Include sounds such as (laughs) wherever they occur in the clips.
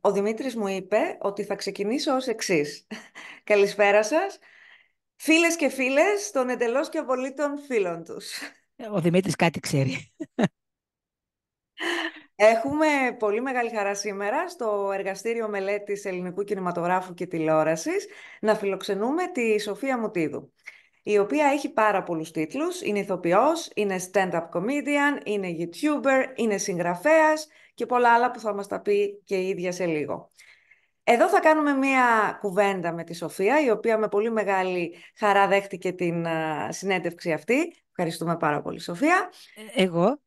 ο Δημήτρης μου είπε ότι θα ξεκινήσω ως εξής. (laughs) Καλησπέρα σας. Φίλες και φίλες των εντελώς και απολύτων φίλων τους. Ε, ο Δημήτρης κάτι ξέρει. (laughs) Έχουμε πολύ μεγάλη χαρά σήμερα στο Εργαστήριο Μελέτης Ελληνικού Κινηματογράφου και Τηλεόρασης να φιλοξενούμε τη Σοφία Μουτίδου η οποία έχει πάρα πολλούς τίτλους, είναι ηθοποιός, είναι stand-up comedian, είναι youtuber, είναι συγγραφέας, και πολλά άλλα που θα μας τα πει και η ίδια σε λίγο. Εδώ θα κάνουμε μία κουβέντα με τη Σοφία, η οποία με πολύ μεγάλη χαρά δέχτηκε την συνέντευξη αυτή. Ευχαριστούμε πάρα πολύ, Σοφία. Ε, εγώ.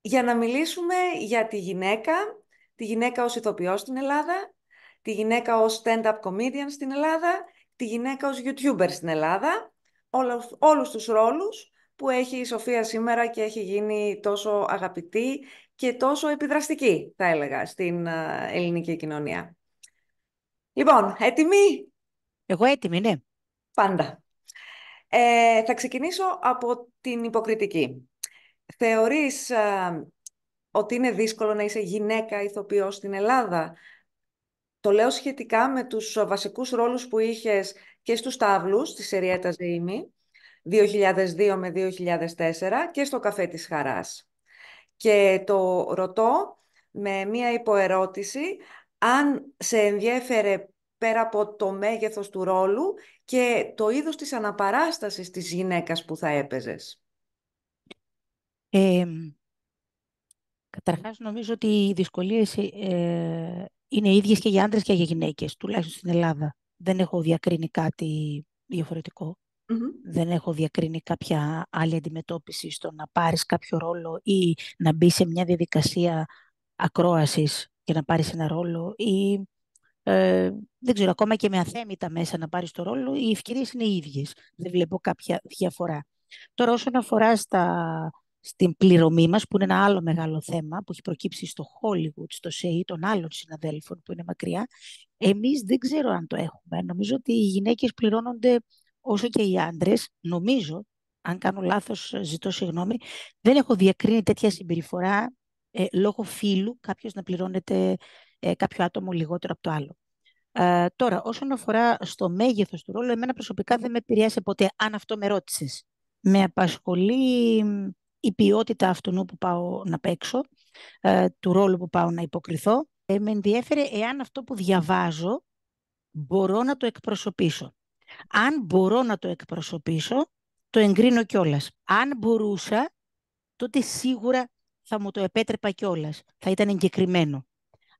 Για να μιλήσουμε για τη γυναίκα, τη γυναίκα ως ηθοποιός στην Ελλάδα, τη γυναίκα ως stand-up comedian στην Ελλάδα, τη γυναίκα ως youtuber στην Ελλάδα, όλους, όλους τους ρόλους που έχει η Σοφία σήμερα και έχει γίνει τόσο αγαπητή και τόσο επιδραστική, θα έλεγα, στην ε, ελληνική κοινωνία. Λοιπόν, έτοιμοι? Εγώ έτοιμη, ναι. Πάντα. Ε, θα ξεκινήσω από την υποκριτική. Θεωρείς ε, ότι είναι δύσκολο να είσαι γυναίκα ηθοποιός στην Ελλάδα. Το λέω σχετικά με τους βασικούς ρόλους που είχες και στους τάβλους της Σεριέτα ζημη 2002 με 2004 και στο Καφέ της Χαράς και το ρωτώ με μία υποερώτηση αν σε ενδιέφερε πέρα από το μέγεθος του ρόλου και το είδος της αναπαράστασης της γυναίκας που θα έπαιζες. Ε, καταρχάς νομίζω ότι οι δυσκολίες ε, είναι ίδιες και για άντρες και για γυναίκες, τουλάχιστον στην Ελλάδα. Δεν έχω διακρίνει κάτι διαφορετικό mm Δεν έχω διακρίνει κάποια άλλη αντιμετώπιση στο να πάρεις κάποιο ρόλο ή να μπει σε μια διαδικασία ακρόασης και να πάρεις ένα ρόλο ή ε, δεν ξέρω, ακόμα και με αθέμητα μέσα να πάρεις το ρόλο, οι ευκαιρίες είναι οι ίδιες. Δεν βλέπω κάποια διαφορά. Τώρα όσον αφορά στα, στην πληρωμή μας, που είναι ένα άλλο μεγάλο θέμα που έχει προκύψει στο Hollywood, στο ΣΕΙ, των άλλων συναδέλφων που είναι μακριά, εμείς δεν ξέρω αν το έχουμε. Νομίζω ότι οι γυναίκες πληρώνονται όσο και οι άντρες, νομίζω, αν κάνω λάθος ζητώ συγγνώμη, δεν έχω διακρίνει τέτοια συμπεριφορά ε, λόγω φίλου κάποιος να πληρώνεται ε, κάποιο άτομο λιγότερο από το άλλο. Ε, τώρα, όσον αφορά στο μέγεθος του ρόλου, εμένα προσωπικά δεν με επηρεάσε ποτέ, αν αυτό με ρώτησες. Με απασχολεί η ποιότητα αυτού που πάω να παίξω, ε, του ρόλου που πάω να υποκριθώ. Ε, με ενδιέφερε εάν αυτό που διαβάζω μπορώ να το εκπροσωπήσω. Αν μπορώ να το εκπροσωπήσω, το εγκρίνω κιόλας. Αν μπορούσα, τότε σίγουρα θα μου το επέτρεπα κιόλας. Θα ήταν εγκεκριμένο.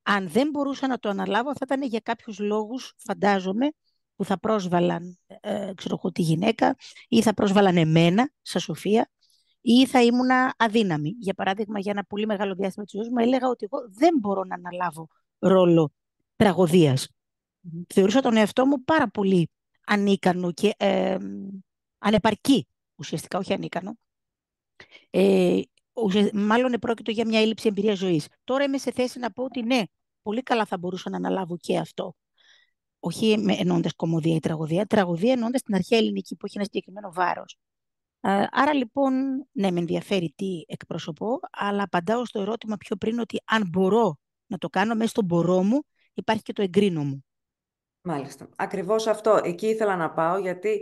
Αν δεν μπορούσα να το αναλάβω, θα ήταν για κάποιους λόγους, φαντάζομαι, που θα πρόσβαλαν, ε, ξέρω εγώ, τη γυναίκα ή θα πρόσβαλαν εμένα, σαν Σοφία, ή θα ήμουνα αδύναμη. Για παράδειγμα, για ένα πολύ μεγάλο διάστημα της ζωής μου, έλεγα ότι εγώ δεν μπορώ να αναλάβω ρόλο τραγωδίας. Θεωρούσα τον εαυτό μου πάρα πολύ ανίκανο και ε, ανεπαρκή, ουσιαστικά, όχι ανίκανο. Ε, μάλλον επρόκειτο για μια έλλειψη εμπειρίας ζωής. Τώρα είμαι σε θέση να πω ότι ναι, πολύ καλά θα μπορούσα να αναλάβω και αυτό. Όχι ενώντα κομμωδία ή τραγωδία, τραγωδία ενώντα την αρχαία ελληνική που έχει ένα συγκεκριμένο βάρος. Ε, άρα λοιπόν, ναι, με ενδιαφέρει τι εκπροσωπώ, αλλά απαντάω στο ερώτημα πιο πριν ότι αν μπορώ να το κάνω μέσα στον μπορώ μου, υπάρχει και το εγκρίνο μου. Μάλιστα. Ακριβώς αυτό. Εκεί ήθελα να πάω γιατί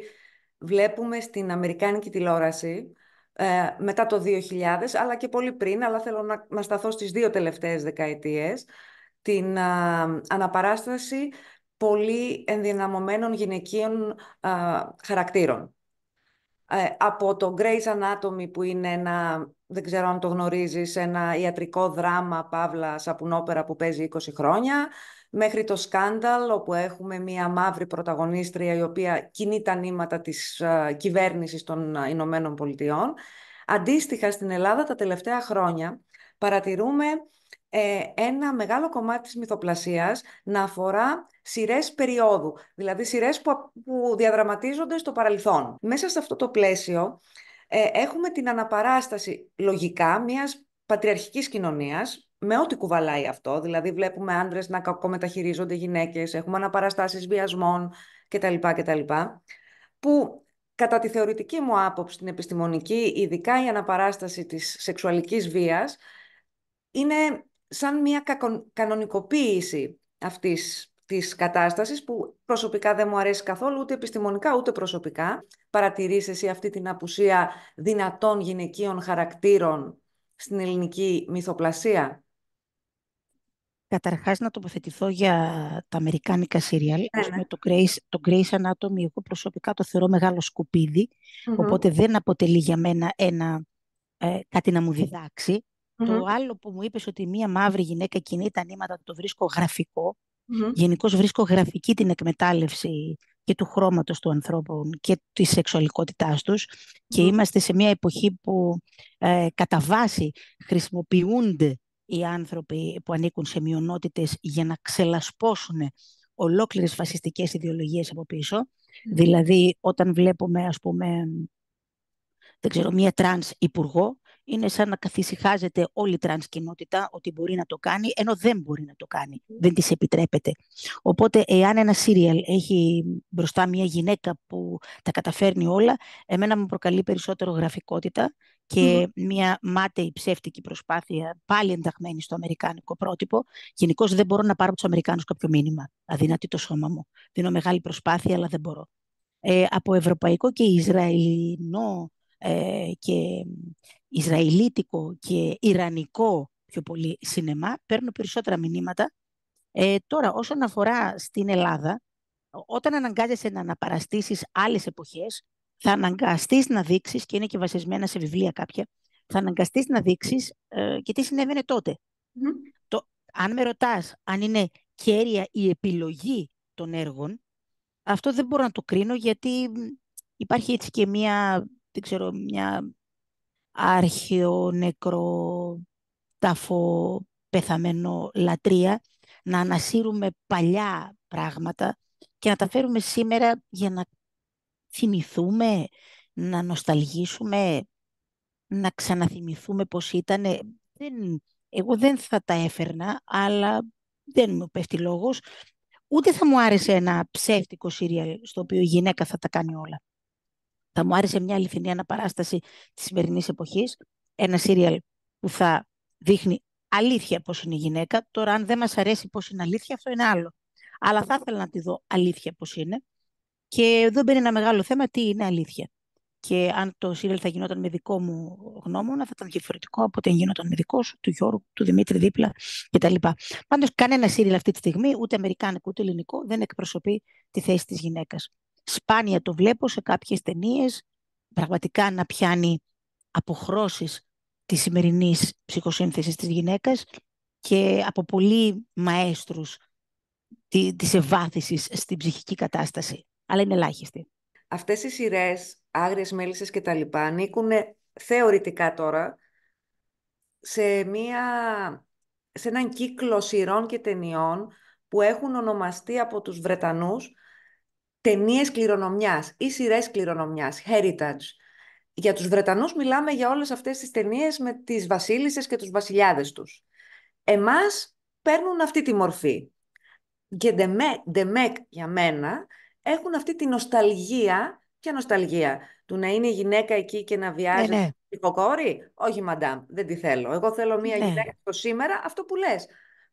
βλέπουμε στην Αμερικάνικη τηλεόραση ε, μετά το 2000 αλλά και πολύ πριν, αλλά θέλω να, να σταθώ στις δύο τελευταίες δεκαετίες την ε, αναπαράσταση πολύ ενδυναμωμένων γυναικείων ε, χαρακτήρων. Ε, από το Grey's Anatomy που είναι ένα δεν ξέρω αν το γνωρίζεις, ένα ιατρικό δράμα Παύλα Σαπουνόπερα που παίζει 20 χρόνια, μέχρι το σκάνδαλ όπου έχουμε μία μαύρη πρωταγωνίστρια η οποία κινεί τα νήματα της ε, κυβέρνησης των ε, Ηνωμένων Πολιτειών. Αντίστοιχα στην Ελλάδα τα τελευταία χρόνια παρατηρούμε ε, ένα μεγάλο κομμάτι της μυθοπλασίας να αφορά σειρές περίοδου, δηλαδή σειρές που, που διαδραματίζονται στο παρελθόν. Μέσα σε αυτό το πλαίσιο ε, έχουμε την αναπαράσταση λογικά μιας πατριαρχικής κοινωνίας, με ό,τι κουβαλάει αυτό, δηλαδή βλέπουμε άντρες να κακομεταχειρίζονται γυναίκες, έχουμε αναπαραστάσεις βιασμών κτλ. κτλ που κατά τη θεωρητική μου άποψη, την επιστημονική, ειδικά η αναπαράσταση της σεξουαλικής βίας, είναι σαν μια κανονικοποίηση αυτής της κατάστασης που προσωπικά δεν μου αρέσει καθόλου ούτε επιστημονικά ούτε προσωπικά. Παρατηρείς εσύ αυτή την απουσία δυνατών γυναικείων χαρακτήρων στην ελληνική μυθοπλασία. Καταρχάς να τοποθετηθώ για τα αμερικάνικα σύριαλ. Ναι, ναι, Το, Grace, το Grace Anatomy εγώ προσωπικά το θεωρώ μεγάλο οπότε δεν αποτελεί για μένα ένα, ε, κάτι να μου διδαξει Το άλλο που μου είπες ότι μία μαύρη γυναίκα κινεί τα νήματα, το βρίσκω γραφικό mm Γενικώ βρίσκω γραφική την εκμετάλλευση και του χρώματος του ανθρώπου και της σεξουαλικότητάς τους και είμαστε σε μια εποχή που ε, κατά βάση χρησιμοποιούνται οι άνθρωποι που ανήκουν σε μειονότητες για να ξελασπώσουν ολόκληρες φασιστικές ιδεολογίες από Δηλαδή όταν βλέπουμε ας πούμε δεν ξέρω, μια τρανς υπουργό, είναι σαν να καθησυχάζεται όλη η τρανς κοινότητα ότι μπορεί να το κάνει, ενώ δεν μπορεί να το κάνει, δεν της επιτρέπεται. Οπότε, εάν ένα σύριαλ έχει μπροστά μια γυναίκα που τα καταφέρνει όλα, εμένα μου προκαλεί περισσότερο γραφικότητα και μια μάταιη ψεύτικη προσπάθεια, πάλι ενταγμένη στο αμερικάνικο πρότυπο. Γενικώ δεν μπορώ να πάρω από τους Αμερικάνους κάποιο μήνυμα. Αδυνατεί το σώμα μου. Δίνω μεγάλη προσπάθεια, αλλά δεν μπορώ. Ε, από ευρωπαϊκό και ισραηλινό ε, και Ισραηλίτικο και Ιρανικό πιο πολύ σινεμά, παίρνω περισσότερα μηνύματα. Ε, τώρα, όσον αφορά στην Ελλάδα, όταν αναγκάζεσαι να αναπαραστήσεις άλλες εποχές, θα αναγκαστείς να δείξεις, και είναι και βασισμένα σε βιβλία κάποια, θα αναγκαστείς να δείξεις ε, και τι συνέβαινε τότε. Mm-hmm. Το, αν με ρωτάς αν είναι κέρια η επιλογή των έργων, αυτό δεν μπορώ να το κρίνω γιατί υπάρχει έτσι και μία δεν ξέρω, μια άρχιο, νεκρό, ταφό, πεθαμένο λατρεία, να ανασύρουμε παλιά πράγματα και να τα φέρουμε σήμερα για να θυμηθούμε, να νοσταλγήσουμε, να ξαναθυμηθούμε πώς ήταν. Δεν, εγώ δεν θα τα έφερνα, αλλά δεν μου πέφτει λόγος. Ούτε θα μου άρεσε ένα ψεύτικο σύριαλ στο οποίο η γυναίκα θα τα κάνει όλα θα μου άρεσε μια αληθινή αναπαράσταση της σημερινής εποχής, ένα σύριαλ που θα δείχνει αλήθεια πώς είναι η γυναίκα. Τώρα, αν δεν μας αρέσει πώς είναι αλήθεια, αυτό είναι άλλο. Αλλά θα ήθελα να τη δω αλήθεια πώς είναι. Και εδώ μπαίνει ένα μεγάλο θέμα, τι είναι αλήθεια. Και αν το σύριαλ θα γινόταν με δικό μου γνώμονα, θα ήταν διαφορετικό από ό,τι γινόταν με δικό σου, του Γιώργου, του Δημήτρη δίπλα κτλ. Πάντως, κανένα σύριαλ αυτή τη στιγμή, ούτε αμερικάνικο ούτε ελληνικό, δεν εκπροσωπεί τη θέση της γυναίκας. Σπάνια το βλέπω σε κάποιες ταινίες πραγματικά να πιάνει αποχρώσεις της σημερινής ψυχοσύνθεσης της γυναίκας και από πολλοί μαέστρους της ευάθησης στην ψυχική κατάσταση, αλλά είναι ελάχιστη. Αυτές οι σειρές, άγριες μέλισσες και τα λοιπά, ανήκουν θεωρητικά τώρα σε, μια, σε έναν κύκλο σειρών και ταινιών που έχουν ονομαστεί από τους Βρετανούς ταινίες κληρονομιάς ή σειρές κληρονομιάς, heritage. Για τους Βρετανούς μιλάμε για όλες αυτές τις ταινίες με τις βασίλισσες και τους βασιλιάδες τους. Εμάς παίρνουν αυτή τη μορφή. Και μεκ για μένα έχουν αυτή τη νοσταλγία και νοσταλγία του να είναι η γυναίκα εκεί και να ναι, βιάζει ναι, ναι. κόρη. Όχι μαντάμ, δεν τη θέλω. Εγώ θέλω μια ναι. γυναίκα το σήμερα, αυτό που λες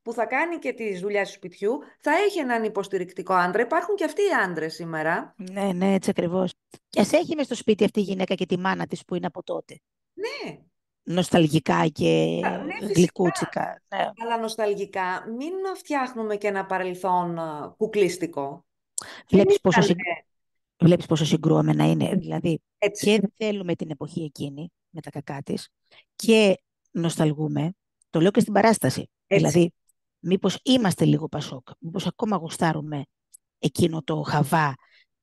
που θα κάνει και τη δουλειά του σπιτιού, θα έχει έναν υποστηρικτικό άντρα. Υπάρχουν και αυτοί οι άντρες σήμερα. Ναι, ναι, έτσι ακριβώς. Και ας έχει μες στο σπίτι αυτή η γυναίκα και τη μάνα της που είναι από τότε. Ναι. Νοσταλγικά και ναι, γλυκούτσικα. Ναι. Αλλά νοσταλγικά, μην φτιάχνουμε και ένα παρελθόν κουκλίστικο. Βλέπεις πόσο, συγ... Βλέπεις πόσο ε, συγκρούμενα είναι. Δηλαδή, έτσι. και θέλουμε την εποχή εκείνη με τα κακά της και νοσταλγούμε. Το λέω και στην παράσταση. Δηλαδή, Μήπως είμαστε λίγο Πασόκ, μήπως ακόμα γουστάρουμε εκείνο το χαβά,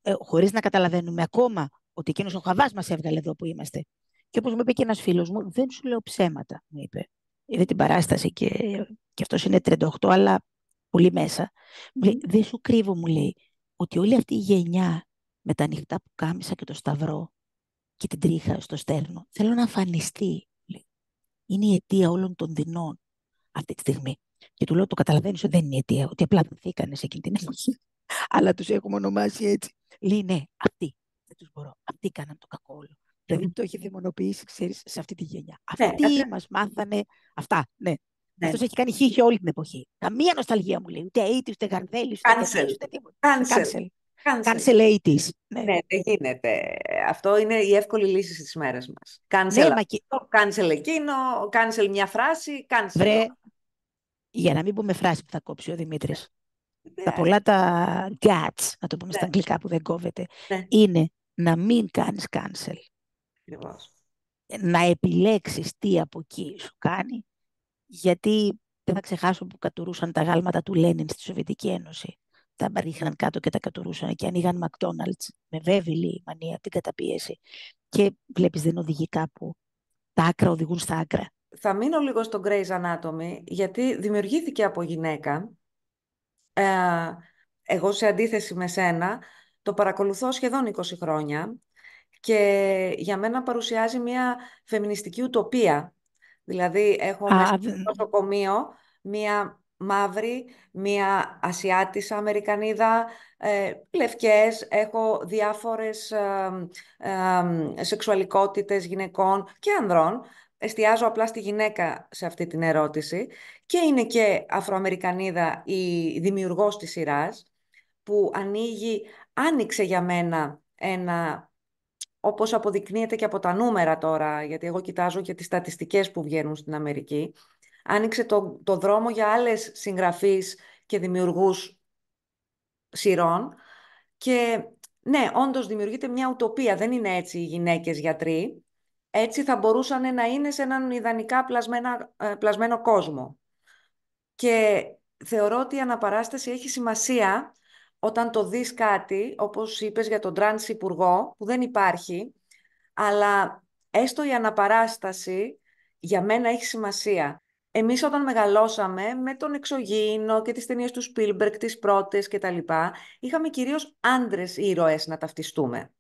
ε, χωρίς να καταλαβαίνουμε ακόμα ότι εκείνος ο χαβάς μας έβγαλε εδώ που είμαστε. Και όπως μου είπε και ένας φίλος μου, δεν σου λέω ψέματα, μου είπε. Είδε την παράσταση και, και αυτός είναι 38, αλλά πολύ μέσα. Μου λέει, δεν σου κρύβω, μου λέει, ότι όλη αυτή η γενιά με τα ανοιχτά που κάμισα και το σταυρό και την τρίχα στο στέρνο, θέλω να αφανιστεί, Είναι η αιτία όλων των δεινών αυτή τη στιγμή. Και του λέω: Το καταλαβαίνεις ότι δεν είναι αιτία, ότι απλά βρεθήκανε σε εκείνη την (laughs) εποχή. Αλλά τους έχουμε ονομάσει έτσι. Λέει: Ναι, αυτοί. Δεν τους μπορώ. Αυτοί κάναν το κακό όλο. Δηλαδή το έχει δαιμονοποιήσει, ξέρεις, σε αυτή τη γενιά. Αυτοί ναι, ναι. μας μάθανε αυτά. Ναι. ναι. Αυτός έχει κάνει χίχη όλη την εποχή. Καμία νοσταλγία μου λέει. Ούτε αίτη, ούτε Γαρδέλης, ούτε Κάνσελ. Κάνσελ AIDS. Ναι, δεν γίνεται. Αυτό είναι η εύκολη λύση στις μέρες μας. Κάνσελ εκείνο, κάνσελ μια φράση, κάνσελ για να μην πούμε φράση που θα κόψει ο Δημήτρης. Ναι. Τα πολλά τα guts, να το πούμε στα ναι. αγγλικά που δεν κόβεται, ναι. είναι να μην κάνεις cancel. Να επιλέξεις τι από εκεί σου κάνει, γιατί δεν θα ξεχάσω που κατουρούσαν τα γάλματα του Λένιν στη Σοβιετική Ένωση. Τα ρίχναν κάτω και τα κατουρούσαν και ανοίγαν McDonald's με βέβαιη μανία την καταπίεση. Και βλέπεις δεν οδηγεί κάπου. Τα άκρα οδηγούν στα άκρα θα μείνω λίγο στο Grey's Anatomy, γιατί δημιουργήθηκε από γυναίκα. Ε, εγώ σε αντίθεση με σένα, το παρακολουθώ σχεδόν 20 χρόνια και για μένα παρουσιάζει μια φεμινιστική ουτοπία. Δηλαδή έχω Α, μέσα στο νοσοκομείο μια μαύρη, μια ασιάτισα Αμερικανίδα, ε, λευκές, έχω διάφορες ε, ε σεξουαλικότητες γυναικών και ανδρών εστιάζω απλά στη γυναίκα σε αυτή την ερώτηση, και είναι και Αφροαμερικανίδα η δημιουργός της σειράς, που ανοίγει, άνοιξε για μένα ένα, όπως αποδεικνύεται και από τα νούμερα τώρα, γιατί εγώ κοιτάζω και τις στατιστικές που βγαίνουν στην Αμερική, άνοιξε το, το δρόμο για άλλες συγγραφείς και δημιουργούς σειρών και ναι, όντως δημιουργείται μια ουτοπία, δεν είναι έτσι οι γυναίκες γιατροί, έτσι θα μπορούσαν να είναι σε έναν ιδανικά πλασμένα, ε, πλασμένο κόσμο. Και θεωρώ ότι η αναπαράσταση έχει σημασία όταν το δεις κάτι, όπως είπες για τον τρανς υπουργό, που δεν υπάρχει, αλλά έστω η αναπαράσταση για μένα έχει σημασία. Εμείς όταν μεγαλώσαμε με τον εξωγήινο και τις ταινίες του Σπίλμπερκ, τις πρώτες κτλ, είχαμε κυρίως άντρες ήρωες να ταυτιστούμε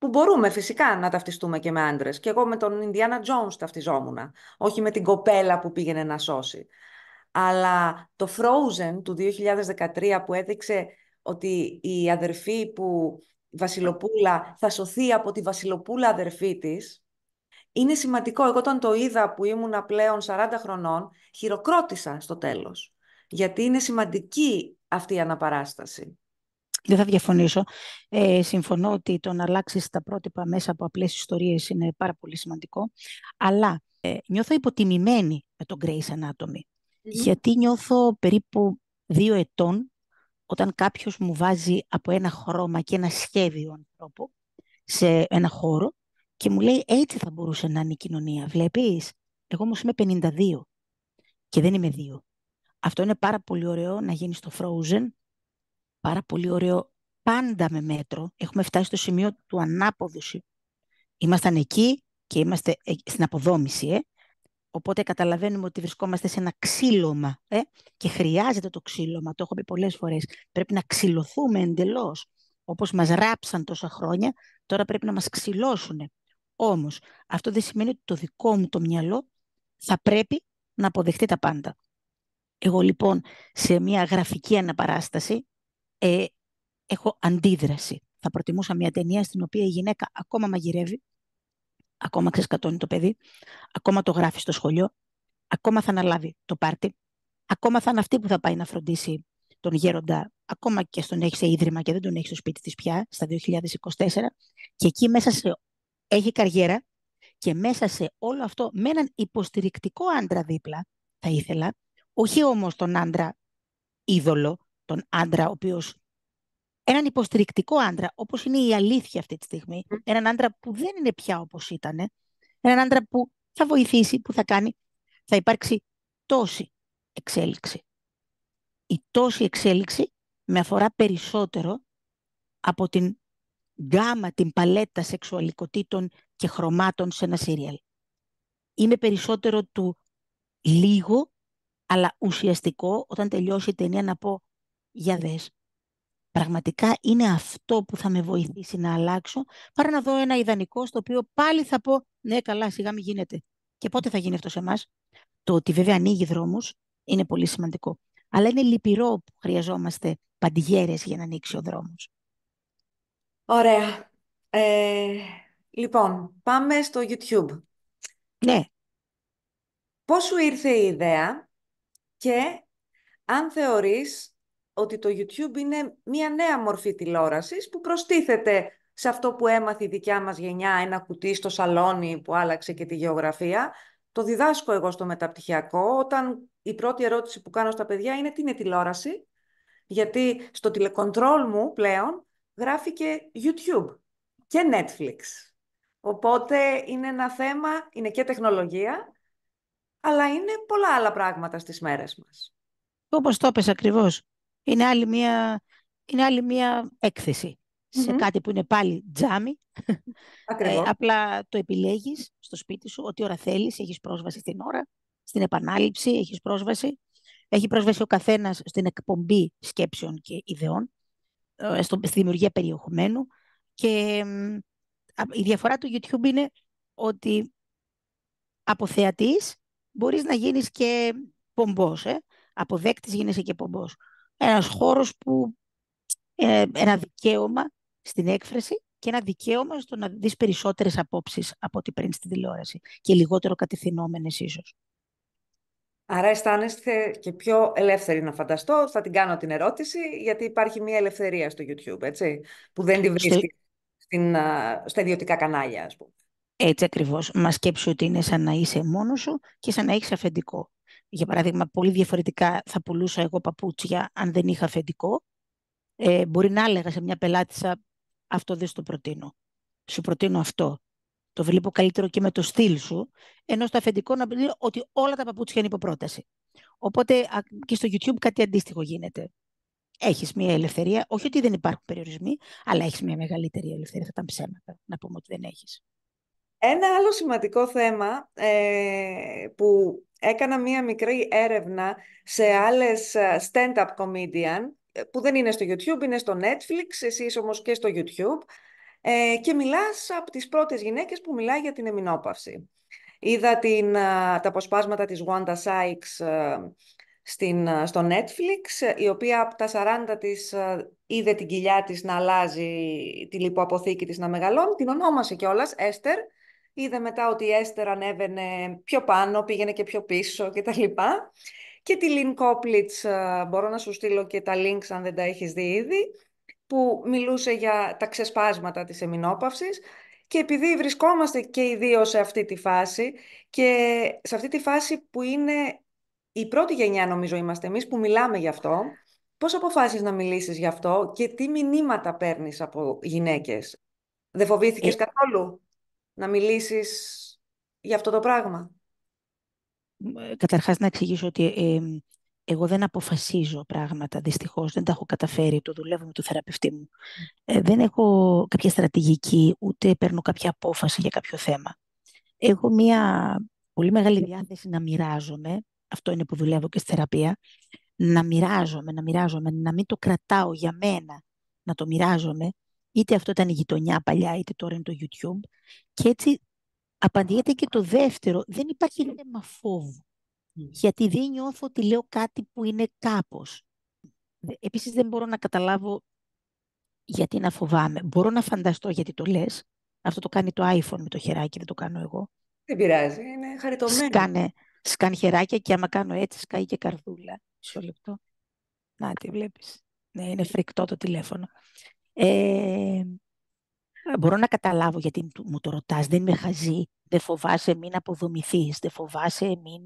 που μπορούμε φυσικά να ταυτιστούμε και με άντρες. Και εγώ με τον Ινδιάνα Τζόνς ταυτιζόμουν, όχι με την κοπέλα που πήγαινε να σώσει. Αλλά το Frozen του 2013 που έδειξε ότι η αδερφή που βασιλοπούλα θα σωθεί από τη βασιλοπούλα αδερφή της, είναι σημαντικό. Εγώ όταν το είδα που ήμουν πλέον 40 χρονών, χειροκρότησα στο τέλος. Γιατί είναι σημαντική αυτή η αναπαράσταση δεν θα διαφωνήσω. Ε, συμφωνώ ότι το να αλλάξεις τα πρότυπα μέσα από απλές ιστορίες είναι πάρα πολύ σημαντικό. Αλλά ε, νιώθω υποτιμημένη με τον Grace Anatomy. Γιατί νιώθω περίπου δύο ετών όταν κάποιος μου βάζει από ένα χρώμα και ένα σχέδιο ανθρώπου σε ένα χώρο και μου λέει έτσι θα μπορούσε να είναι η κοινωνία. Βλέπεις, εγώ όμως είμαι 52 και δεν είμαι δύο. Αυτό είναι πάρα πολύ ωραίο να γίνεις στο Frozen, πάρα πολύ ωραίο, πάντα με μέτρο. Έχουμε φτάσει στο σημείο του ανάποδου. Ήμασταν εκεί και είμαστε ε, στην αποδόμηση, ε. Οπότε καταλαβαίνουμε ότι βρισκόμαστε σε ένα ξύλωμα ε, και χρειάζεται το ξύλωμα. Το έχω πει πολλές φορές. Πρέπει να ξυλωθούμε εντελώς. Όπως μας ράψαν τόσα χρόνια, τώρα πρέπει να μας ξυλώσουν. Όμως, αυτό δεν σημαίνει ότι το δικό μου το μυαλό θα πρέπει να αποδεχτεί τα πάντα. Εγώ λοιπόν σε μια γραφική αναπαράσταση, ε, έχω αντίδραση. Θα προτιμούσα μια ταινία στην οποία η γυναίκα ακόμα μαγειρεύει, ακόμα ξεσκατώνει το παιδί, ακόμα το γράφει στο σχολείο, ακόμα θα αναλάβει το πάρτι, ακόμα θα είναι αυτή που θα πάει να φροντίσει τον γέροντα, ακόμα και στον έχει σε ίδρυμα και δεν τον έχει στο σπίτι της πια, στα 2024, και εκεί μέσα σε... έχει καριέρα και μέσα σε όλο αυτό, με έναν υποστηρικτικό άντρα δίπλα, θα ήθελα, όχι όμως τον άντρα είδωλο, τον άντρα, ο οποίος έναν υποστηρικτικό άντρα, όπως είναι η αλήθεια αυτή τη στιγμή, έναν άντρα που δεν είναι πια όπως ήταν, έναν άντρα που θα βοηθήσει, που θα κάνει, θα υπάρξει τόση εξέλιξη. Η τόση εξέλιξη με αφορά περισσότερο από την γκάμα, την παλέτα σεξουαλικοτήτων και χρωμάτων σε ένα σύριαλ. Είμαι περισσότερο του λίγο, αλλά ουσιαστικό, όταν τελειώσει η ταινία να πω για δες, πραγματικά είναι αυτό που θα με βοηθήσει να αλλάξω, παρά να δω ένα ιδανικό στο οποίο πάλι θα πω, ναι καλά, σιγά μην γίνεται. Και πότε θα γίνει αυτό σε εμάς. Το ότι βέβαια ανοίγει δρόμους είναι πολύ σημαντικό. Αλλά είναι λυπηρό που χρειαζόμαστε παντιγέρες για να ανοίξει ο δρόμος. Ωραία. Ε, λοιπόν, πάμε στο YouTube. Ναι. Πώς σου ήρθε η ιδέα και αν θεωρείς ότι το YouTube είναι μια νέα μορφή τηλεόρασης που προστίθεται σε αυτό που έμαθε η δικιά μας γενιά, ένα κουτί στο σαλόνι που άλλαξε και τη γεωγραφία. Το διδάσκω εγώ στο μεταπτυχιακό, όταν η πρώτη ερώτηση που κάνω στα παιδιά είναι τι είναι τηλεόραση, γιατί στο τηλεκοντρόλ μου πλέον γράφει και YouTube και Netflix. Οπότε είναι ένα θέμα, είναι και τεχνολογία, αλλά είναι πολλά άλλα πράγματα στις μέρες μας. Όπως το είπες ακριβώς είναι άλλη μία, είναι άλλη μία σε κάτι που είναι πάλι τζάμι. ε, απλά το επιλέγεις στο σπίτι σου, ό,τι ώρα θέλεις, έχεις πρόσβαση στην ώρα, στην επανάληψη, έχεις πρόσβαση. Έχει πρόσβαση ο καθένας στην εκπομπή σκέψεων και ιδεών, ε, στο, στη δημιουργία περιεχομένου. Και η διαφορά του YouTube είναι ότι από θεατής μπορείς να γίνεις και πομπός. Ε? Από γίνεσαι και πομπός ένας χώρος που ε, ένα δικαίωμα στην έκφραση και ένα δικαίωμα στο να δεις περισσότερες απόψεις από ό,τι πριν στη τηλεόραση και λιγότερο κατευθυνόμενες ίσως. Άρα αισθάνεστε και πιο ελεύθεροι να φανταστώ. Θα την κάνω την ερώτηση, γιατί υπάρχει μια ελευθερία στο YouTube, έτσι, που δεν τη βρίσκει στα ιδιωτικά κανάλια, ας πούμε. Έτσι ακριβώς. Μα σκέψου ότι είναι σαν να είσαι μόνος σου και σαν να έχεις αφεντικό για παράδειγμα, πολύ διαφορετικά θα πουλούσα εγώ παπούτσια αν δεν είχα αφεντικό. Ε, μπορεί να έλεγα σε μια πελάτησα, αυτό δεν το προτείνω. Σου προτείνω αυτό. Το βλέπω καλύτερο και με το στυλ σου, ενώ στο αφεντικό να πει ότι όλα τα παπούτσια είναι υποπρόταση. Οπότε και στο YouTube κάτι αντίστοιχο γίνεται. Έχεις μια ελευθερία, όχι ότι δεν υπάρχουν περιορισμοί, αλλά έχεις μια μεγαλύτερη ελευθερία. Θα ήταν ψέματα να πούμε ότι δεν έχεις. Ένα άλλο σημαντικό θέμα ε, που έκανα μία μικρή έρευνα σε άλλες ε, stand-up comedian, ε, που δεν είναι στο YouTube, είναι στο Netflix, εσείς όμως και στο YouTube, και μιλάς από τις πρώτες γυναίκες που μιλάει για την εμεινόπαυση. Είδα την, τα αποσπάσματα της Wanda Sykes στην, στο Netflix, η οποία από τα 40 της είδε την κοιλιά της να αλλάζει τη λιποαποθήκη της να μεγαλώνει, την ονόμασε κιόλας, Έστερ, Είδα μετά ότι η Έστερ ανέβαινε πιο πάνω, πήγαινε και πιο πίσω κτλ. Και τη Λιν Κόπλιτς, ε, μπορώ να σου στείλω και τα links αν δεν τα έχεις δει ήδη, που μιλούσε για τα ξεσπάσματα της εμεινόπαυσης. Και επειδή βρισκόμαστε και οι δύο σε αυτή τη φάση και σε αυτή τη φάση που είναι η πρώτη γενιά νομίζω είμαστε εμείς που μιλάμε γι' αυτό, πώς αποφάσεις να μιλήσεις γι' αυτό και τι μηνύματα παίρνεις από γυναίκες. Δεν φοβήθηκες ε, καθόλου να μιλήσεις για αυτό το πράγμα. Ε, καταρχάς να εξηγήσω ότι εγώ δεν αποφασίζω πράγματα, δυστυχώς δεν τα έχω καταφέρει, το δουλεύω με το θεραπευτή μου. Ε, δεν έχω κάποια στρατηγική, ούτε παίρνω κάποια απόφαση για κάποιο θέμα. Έχω μια πολύ μεγάλη διάθεση να μοιράζομαι, αυτό είναι που δουλεύω και στη θεραπεία, να μοιράζομαι, να μοιράζομαι, να μην το κρατάω για μένα, να το μοιράζομαι, Είτε αυτό ήταν η γειτονιά παλιά, είτε τώρα είναι το YouTube. Και έτσι απαντιέται και το δεύτερο. Δεν υπάρχει θέμα φόβου. Ναι. Γιατί δεν νιώθω ότι λέω κάτι που είναι κάπως. Επίσης δεν μπορώ να καταλάβω γιατί να φοβάμαι. Μπορώ να φανταστώ γιατί το λες. Αυτό το κάνει το iPhone με το χεράκι, δεν το κάνω εγώ. Δεν πειράζει, είναι χαριτωμένο. Σκάνε, σκάνε χεράκια και άμα κάνω έτσι σκάει και καρδούλα. Μισό λεπτό. Να τη βλέπεις. Ναι, είναι φρικτό το τηλέφωνο. Ε, μπορώ να καταλάβω γιατί μου το ρωτάς, δεν με χαζή, δεν φοβάσαι μην αποδομηθείς, δεν φοβάσαι μην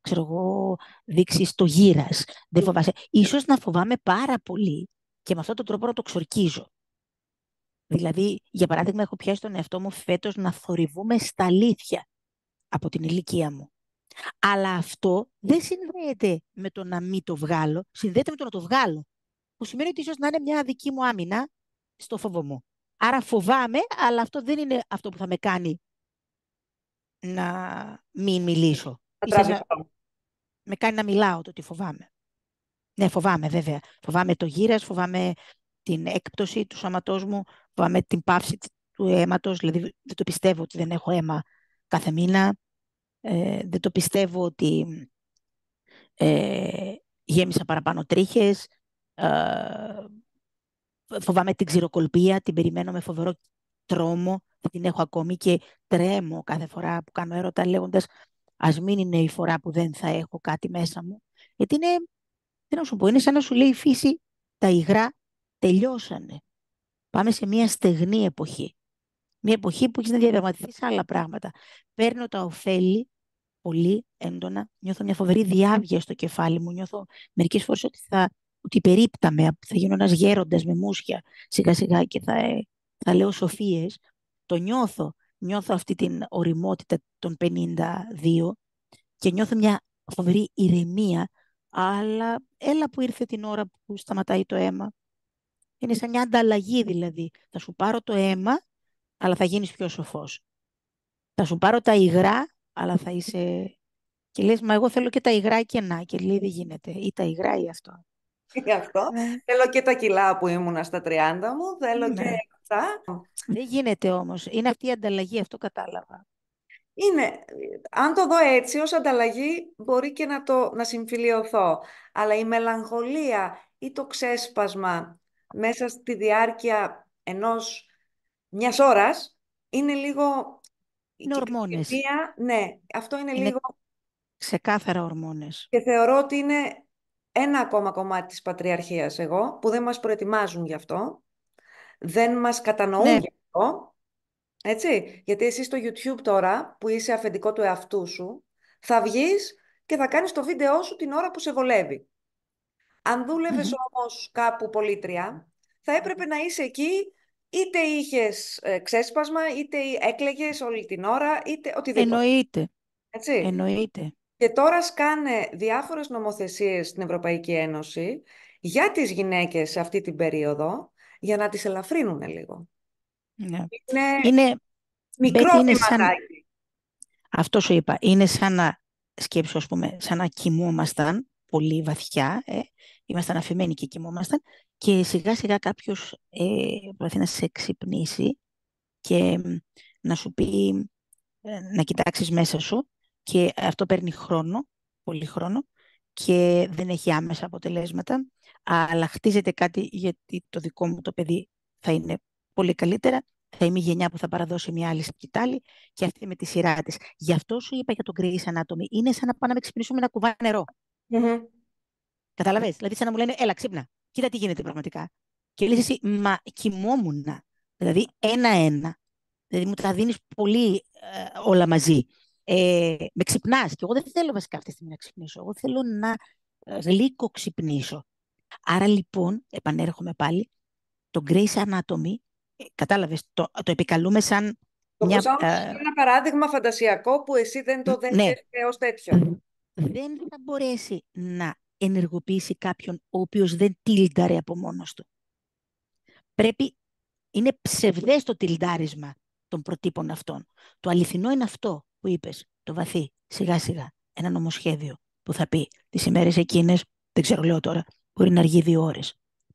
ξέρω εγώ, δείξεις το γύρας, δεν φοβάσαι. Ίσως να φοβάμαι πάρα πολύ και με αυτόν τον τρόπο να το ξορκίζω. Δηλαδή, για παράδειγμα, έχω πιάσει τον εαυτό μου φέτος να θορυβούμε στα αλήθεια από την ηλικία μου. Αλλά αυτό δεν συνδέεται με το να μην το βγάλω, συνδέεται με το να το βγάλω που σημαίνει ότι ίσως να είναι μια δική μου άμυνα στο φόβο μου. Άρα φοβάμαι, αλλά αυτό δεν είναι αυτό που θα με κάνει να μην μιλήσω. Να... Με κάνει να μιλάω το ότι φοβάμαι. Ναι, φοβάμαι βέβαια. Φοβάμαι το γύρας, φοβάμαι την έκπτωση του σώματός μου, φοβάμαι την πάυση του αίματος, δηλαδή δεν το πιστεύω ότι δεν έχω αίμα κάθε μήνα, ε, δεν το πιστεύω ότι ε, γέμισα παραπάνω τρίχες, ε, φοβάμαι την ξηροκολπία, την περιμένω με φοβερό τρόμο, την έχω ακόμη και τρέμω κάθε φορά που κάνω έρωτα λέγοντας ας μην είναι η φορά που δεν θα έχω κάτι μέσα μου. Γιατί είναι, δεν σου πω, είναι σαν να σου λέει η φύση τα υγρά τελειώσανε. Πάμε σε μια στεγνή εποχή. Μια εποχή που έχεις να διαδραματιθεί σε άλλα πράγματα. Παίρνω τα ωφέλη πολύ έντονα. Νιώθω μια φοβερή διάβγεια στο κεφάλι μου. Νιώθω μερικές φορές ότι θα ότι περίπταμε, θα γίνω ένας γέροντας με μουσια σιγά σιγά και θα, ε, θα λέω σοφίες, το νιώθω. Νιώθω αυτή την οριμότητα των 52 και νιώθω μια φοβερή ηρεμία, αλλά έλα που ήρθε την ώρα που σταματάει το αίμα. Είναι σαν μια ανταλλαγή δηλαδή. Θα σου πάρω το αίμα, αλλά θα γίνεις πιο σοφός. Θα σου πάρω τα υγρά, αλλά θα είσαι... Και λες, μα εγώ θέλω και τα υγρά κενά. Και λέει, δεν γίνεται. Ή τα υγρά ή αυτό. (laughs) Γι' αυτό. Ναι. Θέλω και τα κιλά που ήμουν στα 30 μου, θέλω ναι. και αυτά. Δεν γίνεται όμως. Είναι αυτή η ανταλλαγή, αυτό κατάλαβα. Είναι, αν το δω έτσι, ως ανταλλαγή μπορεί και να, το, να συμφιλειωθώ. Αλλά η μελαγχολία ή το ξέσπασμα μέσα στη διάρκεια ενός μιας ώρας είναι λίγο... Είναι ορμόνες. Ναι, αυτό είναι, είναι λίγο... Ξεκάθαρα ορμόνες. Και θεωρώ ότι είναι ένα ακόμα κομμάτι της πατριαρχίας εγώ, που δεν μας προετοιμάζουν γι' αυτό, δεν μας κατανοούν ναι. γι' αυτό, έτσι, γιατί εσύ στο YouTube τώρα, που είσαι αφεντικό του εαυτού σου, θα βγεις και θα κάνεις το βίντεό σου την ώρα που σε βολεύει. Αν δούλευες όμως κάπου πολίτρια, θα έπρεπε να είσαι εκεί είτε είχες ε, ξέσπασμα, είτε έκλαιγες όλη την ώρα, είτε οτιδήποτε. Εννοείται. Έτσι. Εννοείται. Και τώρα σκάνε διάφορες νομοθεσίες στην Ευρωπαϊκή Ένωση για τις γυναίκες σε αυτή την περίοδο, για να τις ελαφρύνουν λίγο. Ναι. Είναι, είναι μικρό είναι σαν... Αυτό σου είπα. Είναι σαν να σκέψω, ας πούμε, σαν να κοιμόμασταν πολύ βαθιά. Ε. Ήμασταν αφημένοι και κοιμόμασταν. Και σιγά σιγά κάποιος ε, προσπαθεί να σε ξυπνήσει και να σου πει, ε, να κοιτάξεις μέσα σου και αυτό παίρνει χρόνο, πολύ χρόνο και δεν έχει άμεσα αποτελέσματα, αλλά χτίζεται κάτι γιατί το δικό μου το παιδί θα είναι πολύ καλύτερα, θα είμαι η γενιά που θα παραδώσει μια άλλη σκητάλη και αυτή με τη σειρά της. Γι' αυτό σου είπα για τον κρίση ανάτομη. Είναι σαν να πάμε να ξυπνήσουμε ένα κουβά νερό. Καταλαβέ. Δηλαδή, σαν να μου λένε, έλα, ξύπνα. Κοίτα τι γίνεται πραγματικά. Και λες εσύ, μα κοιμόμουν. Δηλαδή, ένα-ένα. Δηλαδή, μου τα δίνεις πολύ ε, όλα μαζί ε, με ξυπνάς. Και εγώ δεν θέλω βασικά αυτή τη στιγμή να ξυπνήσω. Εγώ θέλω να γλύκο ξυπνήσω. Άρα λοιπόν, επανέρχομαι πάλι, το Grace Anatomy, ε, κατάλαβες, το, το επικαλούμε σαν το μια... Ε, ένα παράδειγμα φαντασιακό που εσύ δεν το ναι. δέχεσαι ναι. ως τέτοιο. Δεν θα μπορέσει να ενεργοποιήσει κάποιον ο οποίος δεν τίλνταρε από μόνος του. Πρέπει, είναι ψευδές το τιλντάρισμα των προτύπων αυτών. Το αληθινό είναι αυτό που είπες, το βαθύ, σιγά σιγά, ένα νομοσχέδιο που θα πει τις ημέρες εκείνες, δεν ξέρω λέω τώρα, μπορεί να αργεί δύο ώρες,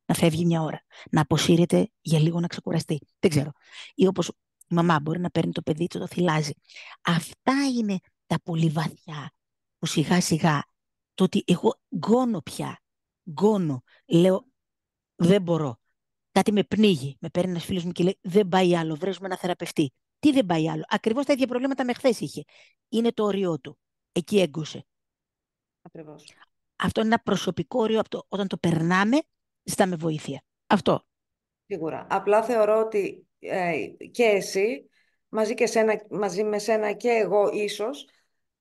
να φεύγει μια ώρα, να αποσύρεται για λίγο να ξεκουραστεί, δεν ξέρω. Ή όπως η όπω η μπορεί να παίρνει το παιδί και το θυλάζει. Αυτά είναι τα πολύ βαθιά που σιγά σιγά το ότι εγώ γκώνω πια, γκώνω, λέω δεν μπορώ. Κάτι με πνίγει, με παίρνει ένας φίλος μου και λέει δεν πάει άλλο, βρέσουμε ένα θεραπευτή. Τι δεν πάει άλλο. Ακριβώς τα ίδια προβλήματα με χθες είχε. Είναι το όριό του. Εκεί έγκουσε. Ακριβώς. Αυτό είναι ένα προσωπικό όριο το, όταν το περνάμε, ζητάμε βοήθεια. Αυτό. Σίγουρα. Απλά θεωρώ ότι ε, και εσύ, μαζί, μαζί με σένα και εγώ ίσως,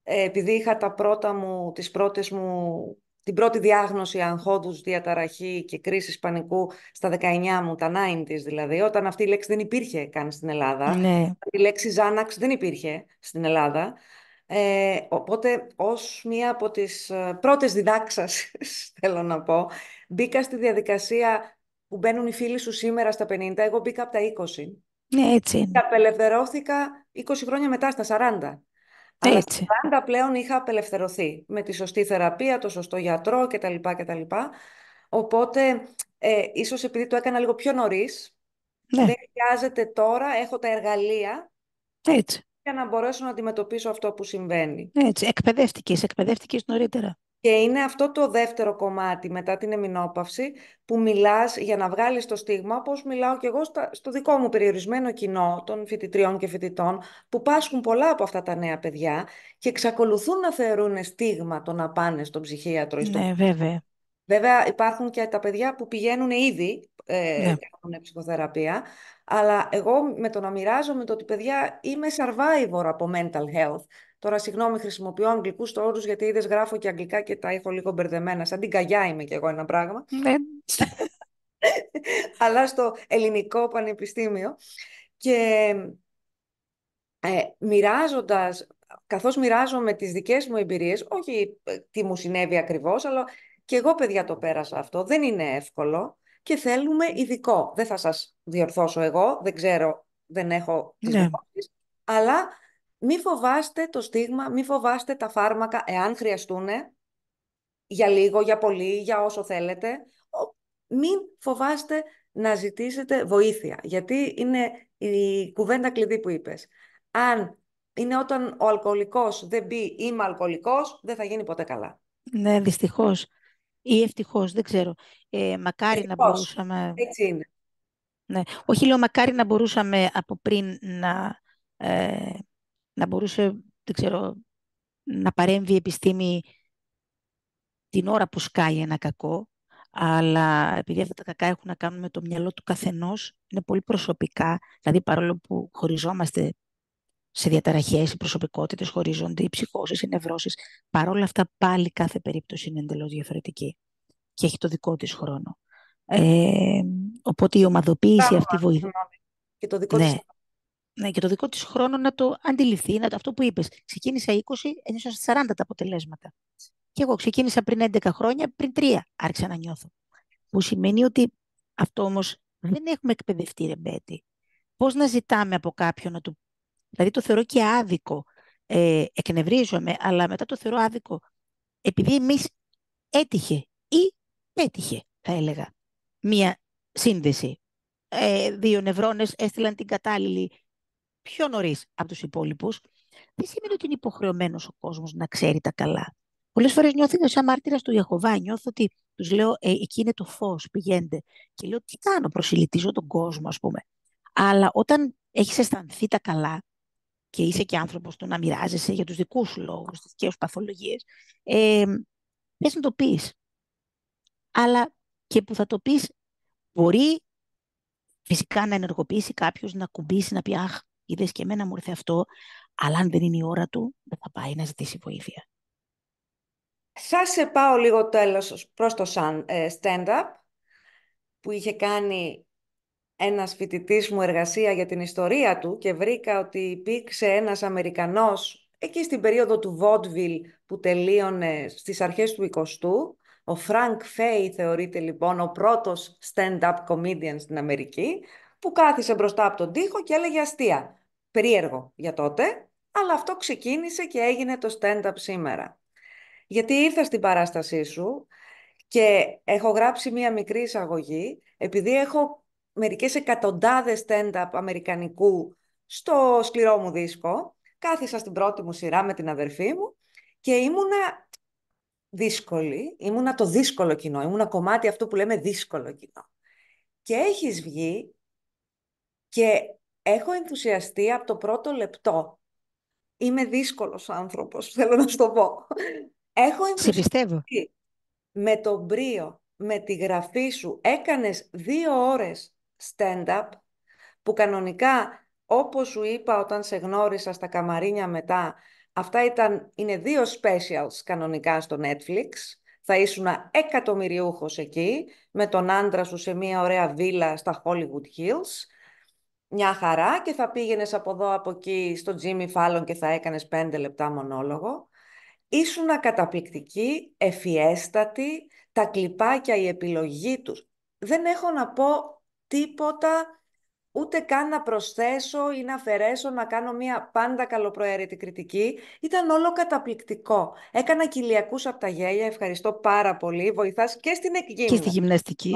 ε, επειδή είχα τα πρώτα μου, τις πρώτες μου την πρώτη διάγνωση αγχώδους διαταραχή και κρίσης πανικού στα 19 μου, τα 90, δηλαδή, όταν αυτή η λέξη δεν υπήρχε καν στην Ελλάδα. Ναι. Η λέξη Ζάναξ δεν υπήρχε στην Ελλάδα. Ε, οπότε, ως μία από τις ε, πρώτες διδάξας, (laughs) θέλω να πω, μπήκα στη διαδικασία που μπαίνουν οι φίλοι σου σήμερα στα 50, εγώ μπήκα από τα 20. Ναι, έτσι. Και απελευθερώθηκα 20 χρόνια μετά, στα 40. Αλλά πλέον είχα απελευθερωθεί με τη σωστή θεραπεία, το σωστό γιατρό κτλ. κτλ. Οπότε, ε, ίσως επειδή το έκανα λίγο πιο νωρίς, ναι. δεν χρειάζεται τώρα, έχω τα εργαλεία για να μπορέσω να αντιμετωπίσω αυτό που συμβαίνει. Έτσι, εκπαιδεύτηκες, εκπαιδεύτηκες νωρίτερα. Και είναι αυτό το δεύτερο κομμάτι μετά την εμεινόπαυση που μιλάς για να βγάλεις το στίγμα, όπως μιλάω και εγώ στο δικό μου περιορισμένο κοινό των φοιτητριών και φοιτητών, που πάσχουν πολλά από αυτά τα νέα παιδιά και εξακολουθούν να θεωρούν στίγμα το να πάνε στον ψυχίατρο. Ναι, βέβαια. Βέβαια υπάρχουν και τα παιδιά που πηγαίνουν ήδη, ε, κάνουν ναι. ψυχοθεραπεία, αλλά εγώ με το να μοιράζομαι το ότι παιδιά είμαι survivor από mental health, Τώρα, συγγνώμη, χρησιμοποιώ αγγλικούς όρου γιατί είδες γράφω και αγγλικά και τα έχω λίγο μπερδεμένα. Σαν την καγιά είμαι κι εγώ ένα πράγμα. Ναι. (laughs) Αλλά στο ελληνικό πανεπιστήμιο. Και ε, μοιράζοντας, καθώς μοιράζομαι τις δικές μου εμπειρίες, όχι ε, τι μου συνέβη ακριβώς, αλλά και εγώ παιδιά το πέρασα αυτό, δεν είναι εύκολο και θέλουμε ειδικό. Δεν θα σας διορθώσω εγώ, δεν ξέρω, δεν έχω τις ναι. αλλά μη φοβάστε το στίγμα, μη φοβάστε τα φάρμακα, εάν χρειαστούν, για λίγο, για πολύ, για όσο θέλετε. Μην φοβάστε να ζητήσετε βοήθεια, γιατί είναι η κουβέντα κλειδί που είπες. Αν είναι όταν ο αλκοολικός δεν ή «είμαι αλκοολικός», δεν θα γίνει ποτέ καλά. Ναι, δυστυχώς. Ή ευτυχώς, δεν ξέρω. Ε, μακάρι να μπορούσαμε... Έτσι είναι. Ναι. Όχι, λέω μακάρι να μπορούσαμε από πριν να ε, να μπορούσε δεν ξέρω, να παρέμβει η επιστήμη την ώρα που σκάει ένα κακό, αλλά επειδή αυτά τα κακά έχουν να κάνουν με το μυαλό του καθενός, είναι πολύ προσωπικά, δηλαδή παρόλο που χωριζόμαστε σε διαταραχές, οι προσωπικότητες, χωρίζονται, οι ψυχώσεις οι νευρώσεις, παρόλα αυτά πάλι κάθε περίπτωση είναι εντελώς διαφορετική και έχει το δικό της χρόνο. Ε, οπότε η ομαδοποίηση αυτή βοηθάει. Και το δικό ναι. της ναι, και το δικό της χρόνο να το αντιληφθεί, να το, αυτό που είπες. Ξεκίνησα 20, ένιωσα 40 τα αποτελέσματα. Και εγώ ξεκίνησα πριν 11 χρόνια, πριν 3 άρχισα να νιώθω. Που σημαίνει ότι αυτό όμως δεν έχουμε εκπαιδευτεί, ρε Πώ Πώς να ζητάμε από κάποιον να του... Δηλαδή το θεωρώ και άδικο. Ε, εκνευρίζομαι, αλλά μετά το θεωρώ άδικο. Επειδή εμείς έτυχε ή πέτυχε, θα έλεγα, μία σύνδεση. Ε, δύο νευρώνες έστειλαν την κατάλληλη πιο νωρίς από τους υπόλοιπους, δεν σημαίνει ότι είναι υποχρεωμένος ο κόσμος να ξέρει τα καλά. Πολλές φορές νιώθω σαν μάρτυρας του Ιεχοβά. Νιώθω ότι τους λέω, ε, εκεί είναι το φως, πηγαίνετε. Και λέω, τι κάνω, προσιλητίζω τον κόσμο, ας πούμε. Αλλά όταν έχεις αισθανθεί τα καλά και είσαι και άνθρωπος του να μοιράζεσαι για τους δικούς σου λόγους, τις δικαίε παθολογίε, ε, πες να το πεις. Αλλά και που θα το πεις, μπορεί φυσικά να ενεργοποιήσει κάποιος να κουμπίσει, να πει Αχ, Είδες και εμένα μου ήρθε αυτό, αλλά αν δεν είναι η ώρα του, δεν θα πάει να ζητήσει βοήθεια. Θα σε πάω λίγο τέλος προς το ε, stand-up που είχε κάνει ένας φοιτητής μου εργασία για την ιστορία του και βρήκα ότι υπήρξε ένας Αμερικανός εκεί στην περίοδο του Βόντβιλ που τελείωνε στις αρχές του 20ου. Ο Frank Fay θεωρείται λοιπόν ο πρώτος stand-up comedian στην Αμερική που κάθισε μπροστά από τον τοίχο και έλεγε αστεία περίεργο για τότε, αλλά αυτό ξεκίνησε και έγινε το stand-up σήμερα. Γιατί ήρθα στην παράστασή σου και έχω γράψει μία μικρή εισαγωγή, επειδή έχω μερικές εκατοντάδες stand-up αμερικανικού στο σκληρό μου δίσκο, κάθισα στην πρώτη μου σειρά με την αδερφή μου και ήμουνα δύσκολη, ήμουνα το δύσκολο κοινό, ήμουνα κομμάτι αυτό που λέμε δύσκολο κοινό. Και έχεις βγει και έχω ενθουσιαστεί από το πρώτο λεπτό. Είμαι δύσκολος άνθρωπος, (laughs) θέλω να σου το πω. Έχω ενθουσιαστεί με το μπρίο, με τη γραφή σου. Έκανες δύο ώρες stand-up, που κανονικά, όπως σου είπα όταν σε γνώρισα στα καμαρίνια μετά, αυτά ήταν, είναι δύο specials κανονικά στο Netflix. Θα ήσουν εκατομμυριούχος εκεί, με τον άντρα σου σε μια ωραία βίλα στα Hollywood Hills μια χαρά και θα πήγαινες από εδώ από εκεί στο Τζίμι Fallon και θα έκανες πέντε λεπτά μονόλογο. Ήσουν καταπληκτική, εφιέστατη, τα κλιπάκια, η επιλογή τους. Δεν έχω να πω τίποτα, ούτε καν να προσθέσω ή να αφαιρέσω, να κάνω μια πάντα καλοπροαίρετη κριτική. Ήταν όλο καταπληκτικό. Έκανα κοιλιακούς από τα γέλια, ευχαριστώ πάρα πολύ. Βοηθάς και στην εκγύμνα. Και στη γυμναστική.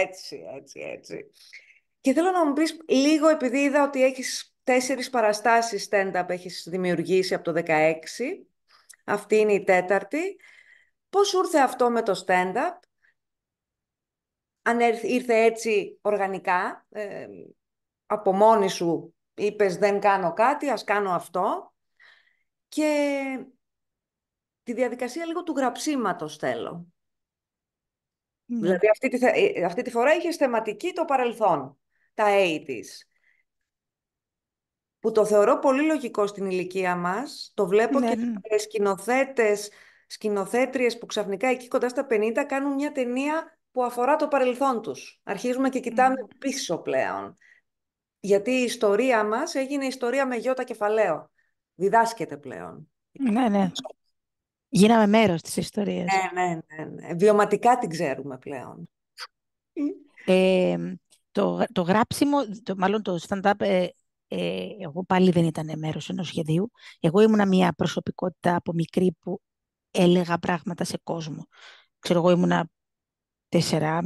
Έτσι, έτσι, έτσι. Και θέλω να μου πεις λίγο, επειδή είδα ότι έχεις τέσσερις παραστάσεις stand-up έχεις δημιουργήσει από το 16, αυτή είναι η τέταρτη. Πώς ήρθε αυτό με το stand-up, αν ήρθε έτσι οργανικά, ε, από μόνη σου είπες δεν κάνω κάτι, ας κάνω αυτό. Και τη διαδικασία λίγο του γραψίματος θέλω. Ναι. Δηλαδή αυτή τη, ε, αυτή τη φορά είχες θεματική το παρελθόν τα 80's που το θεωρώ πολύ λογικό στην ηλικία μας. Το βλέπω ναι. και ναι. σκηνοθέτες, σκηνοθέτριες που ξαφνικά εκεί κοντά στα 50 κάνουν μια ταινία που αφορά το παρελθόν τους. Αρχίζουμε και κοιτάμε πίσω πλέον. Γιατί η ιστορία μας έγινε ιστορία με γιώτα κεφαλαίο. Διδάσκεται πλέον. Ναι, ναι. Γίναμε μέρος της ιστορίας. Ναι, ναι, ναι. ναι. Βιωματικά την ξέρουμε πλέον. Ε, το, το γράψιμο, το, μάλλον το stand-up, ε, ε, εγώ πάλι δεν ήταν μέρος ενός σχεδίου. Εγώ ήμουνα μια προσωπικότητα από μικρή που έλεγα πράγματα σε κόσμο. Ξέρω, εγώ ήμουνα 4,5,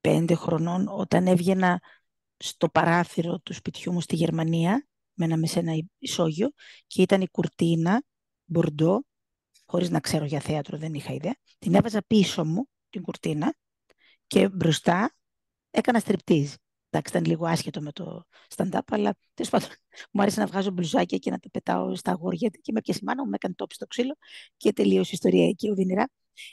5 χρονών όταν έβγαινα στο παράθυρο του σπιτιού μου στη Γερμανία, με σε ένα ισόγειο και ήταν η κουρτίνα μπορντό, χωρίς να ξέρω για θέατρο, δεν είχα ιδέα. Την έβαζα πίσω μου, την κουρτίνα, και μπροστά έκανα στριπτίζ. Εντάξει, ήταν λίγο άσχετο με το stand-up, αλλά τέλος πάντων μου άρεσε να βγάζω μπλουζάκια και να τα πετάω στα αγόρια και με πια η μου, με έκανε τόπι στο ξύλο και τελείωσε η ιστορία εκεί οδυνηρά.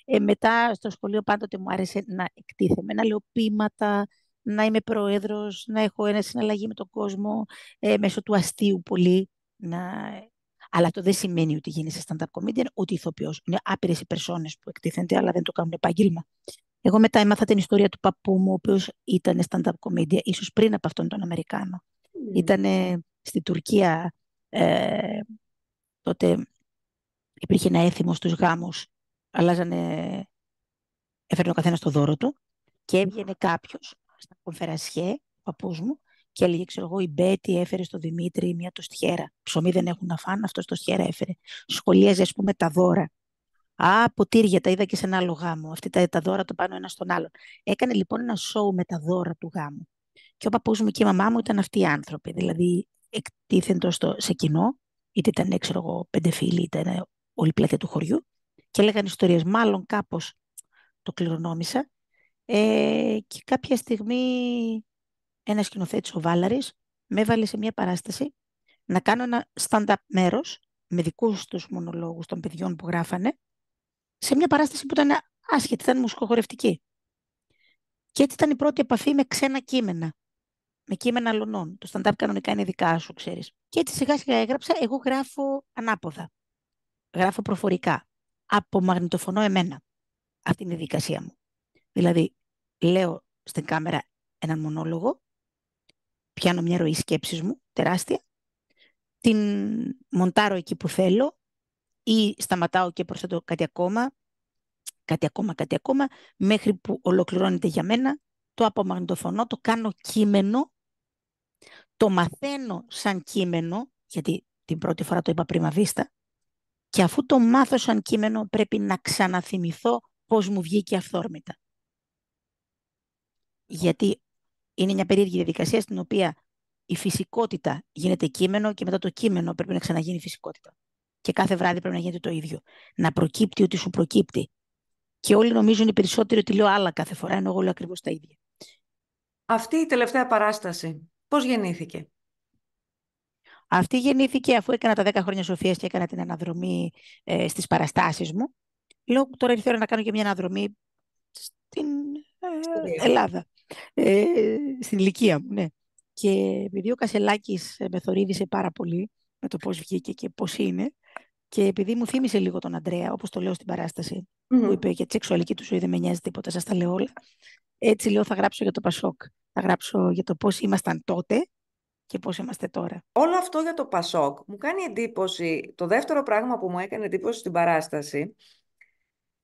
Ε, μετά στο σχολείο πάντοτε μου άρεσε να εκτίθεμαι, να λέω ποίηματα, να είμαι πρόεδρος, να έχω ένα συναλλαγή με τον κόσμο, ε, μέσω του αστείου πολύ. Να... Αλλά αυτό δεν σημαίνει ότι γίνεσαι stand-up comedian, ούτε ηθοποιός. Είναι άπειρες οι που εκτίθενται, αλλά δεν το κάνουν επάγγελμα. Εγώ μετά έμαθα την ιστορία του παππού μου, ο οποίος ηταν ήταν stand-up comedian, ίσως πριν από αυτόν τον Αμερικάνο. Mm. Ήταν στη Τουρκία, ε, τότε υπήρχε ένα έθιμο στους γάμους, αλλάζανε, έφερε ο καθένας το δώρο του και έβγαινε κάποιος στα κομφερασιέ, ο μου, και έλεγε, ξέρω εγώ, η Μπέτη έφερε στο Δημήτρη μια τοστιέρα. Ψωμί δεν έχουν να φάνε, αυτός τοστιέρα έφερε. Σχολίαζε, ας πούμε, τα δώρα. Α, ποτήρια, τα είδα και σε ένα άλλο γάμο. Αυτή τα, τα δώρα το πάνω ένα στον άλλον. Έκανε λοιπόν ένα σοου με τα δώρα του γάμου. Και ο παππούς μου και η μαμά μου ήταν αυτοί οι άνθρωποι. Δηλαδή, εκτίθεντο σε κοινό, είτε ήταν, έξω εγώ, πέντε φίλοι, είτε ήταν όλη η πλατεία του χωριού, και έλεγαν ιστορίες, Μάλλον κάπως, το κληρονόμησα. Ε, και κάποια στιγμή ένας σκηνοθέτης ο Βάλαρης, με έβαλε σε μια παράσταση να κάνω ένα stand-up μέρος με δικούς τους μονολόγους των παιδιών που γράφανε σε μια παράσταση που ήταν άσχετη, ήταν μουσικοχορευτική. Και έτσι ήταν η πρώτη επαφή με ξένα κείμενα. Με κείμενα αλωνών. Το stand-up κανονικά είναι δικά σου, ξέρεις. Και έτσι σιγά σιγά έγραψα. Εγώ γράφω ανάποδα. Γράφω προφορικά. Απομαγνητοφωνώ εμένα. Αυτή είναι η δικασία μου. Δηλαδή, λέω στην κάμερα έναν μονόλογο. Πιάνω μια ροή σκέψης μου, τεράστια. Την μοντάρω εκεί που θέλω ή σταματάω και προσθέτω κάτι ακόμα, κάτι ακόμα, κάτι ακόμα, μέχρι που ολοκληρώνεται για μένα, το απομαγνητοφωνώ, το κάνω κείμενο, το μαθαίνω σαν κείμενο, γιατί την πρώτη φορά το είπα πρίμα βίστα, και αφού το μάθω σαν κείμενο πρέπει να ξαναθυμηθώ πώς μου βγήκε αυθόρμητα. Γιατί είναι μια περίεργη διαδικασία στην οποία η φυσικότητα γίνεται κείμενο και μετά το κείμενο το ειπα πριν βιστα και αφου το μαθω σαν κειμενο πρεπει να ξαναγίνει φυσικότητα και κάθε βράδυ πρέπει να γίνεται το ίδιο. Να προκύπτει ότι σου προκύπτει. Και όλοι νομίζουν οι περισσότεροι ότι λέω άλλα κάθε φορά, ενώ εγώ λέω ακριβώς τα ίδια. Αυτή η τελευταία παράσταση, πώς γεννήθηκε. Αυτή γεννήθηκε αφού έκανα τα 10 χρόνια σοφίας και έκανα την αναδρομή ε, στις παραστάσεις μου. Λέω τώρα ήρθε να κάνω και μια αναδρομή στην ε, Ελλάδα. Ε, στην ηλικία μου, ναι. Και επειδή ο Κασελάκης ε, με θορύβησε πάρα πολύ με το πώς βγήκε και πώς είναι, και επειδή μου θύμισε λίγο τον Αντρέα, όπως το λέω στην παράσταση, που είπε για τη σεξουαλική του ζωή δεν με νοιάζει τίποτα, σας τα λέω όλα. Έτσι λέω, θα γράψω για το Πασόκ. Θα γράψω για το πώς ήμασταν τότε και πώς είμαστε τώρα. Όλο αυτό για το Πασόκ μου κάνει εντύπωση. Το δεύτερο πράγμα που μου έκανε εντύπωση στην παράσταση.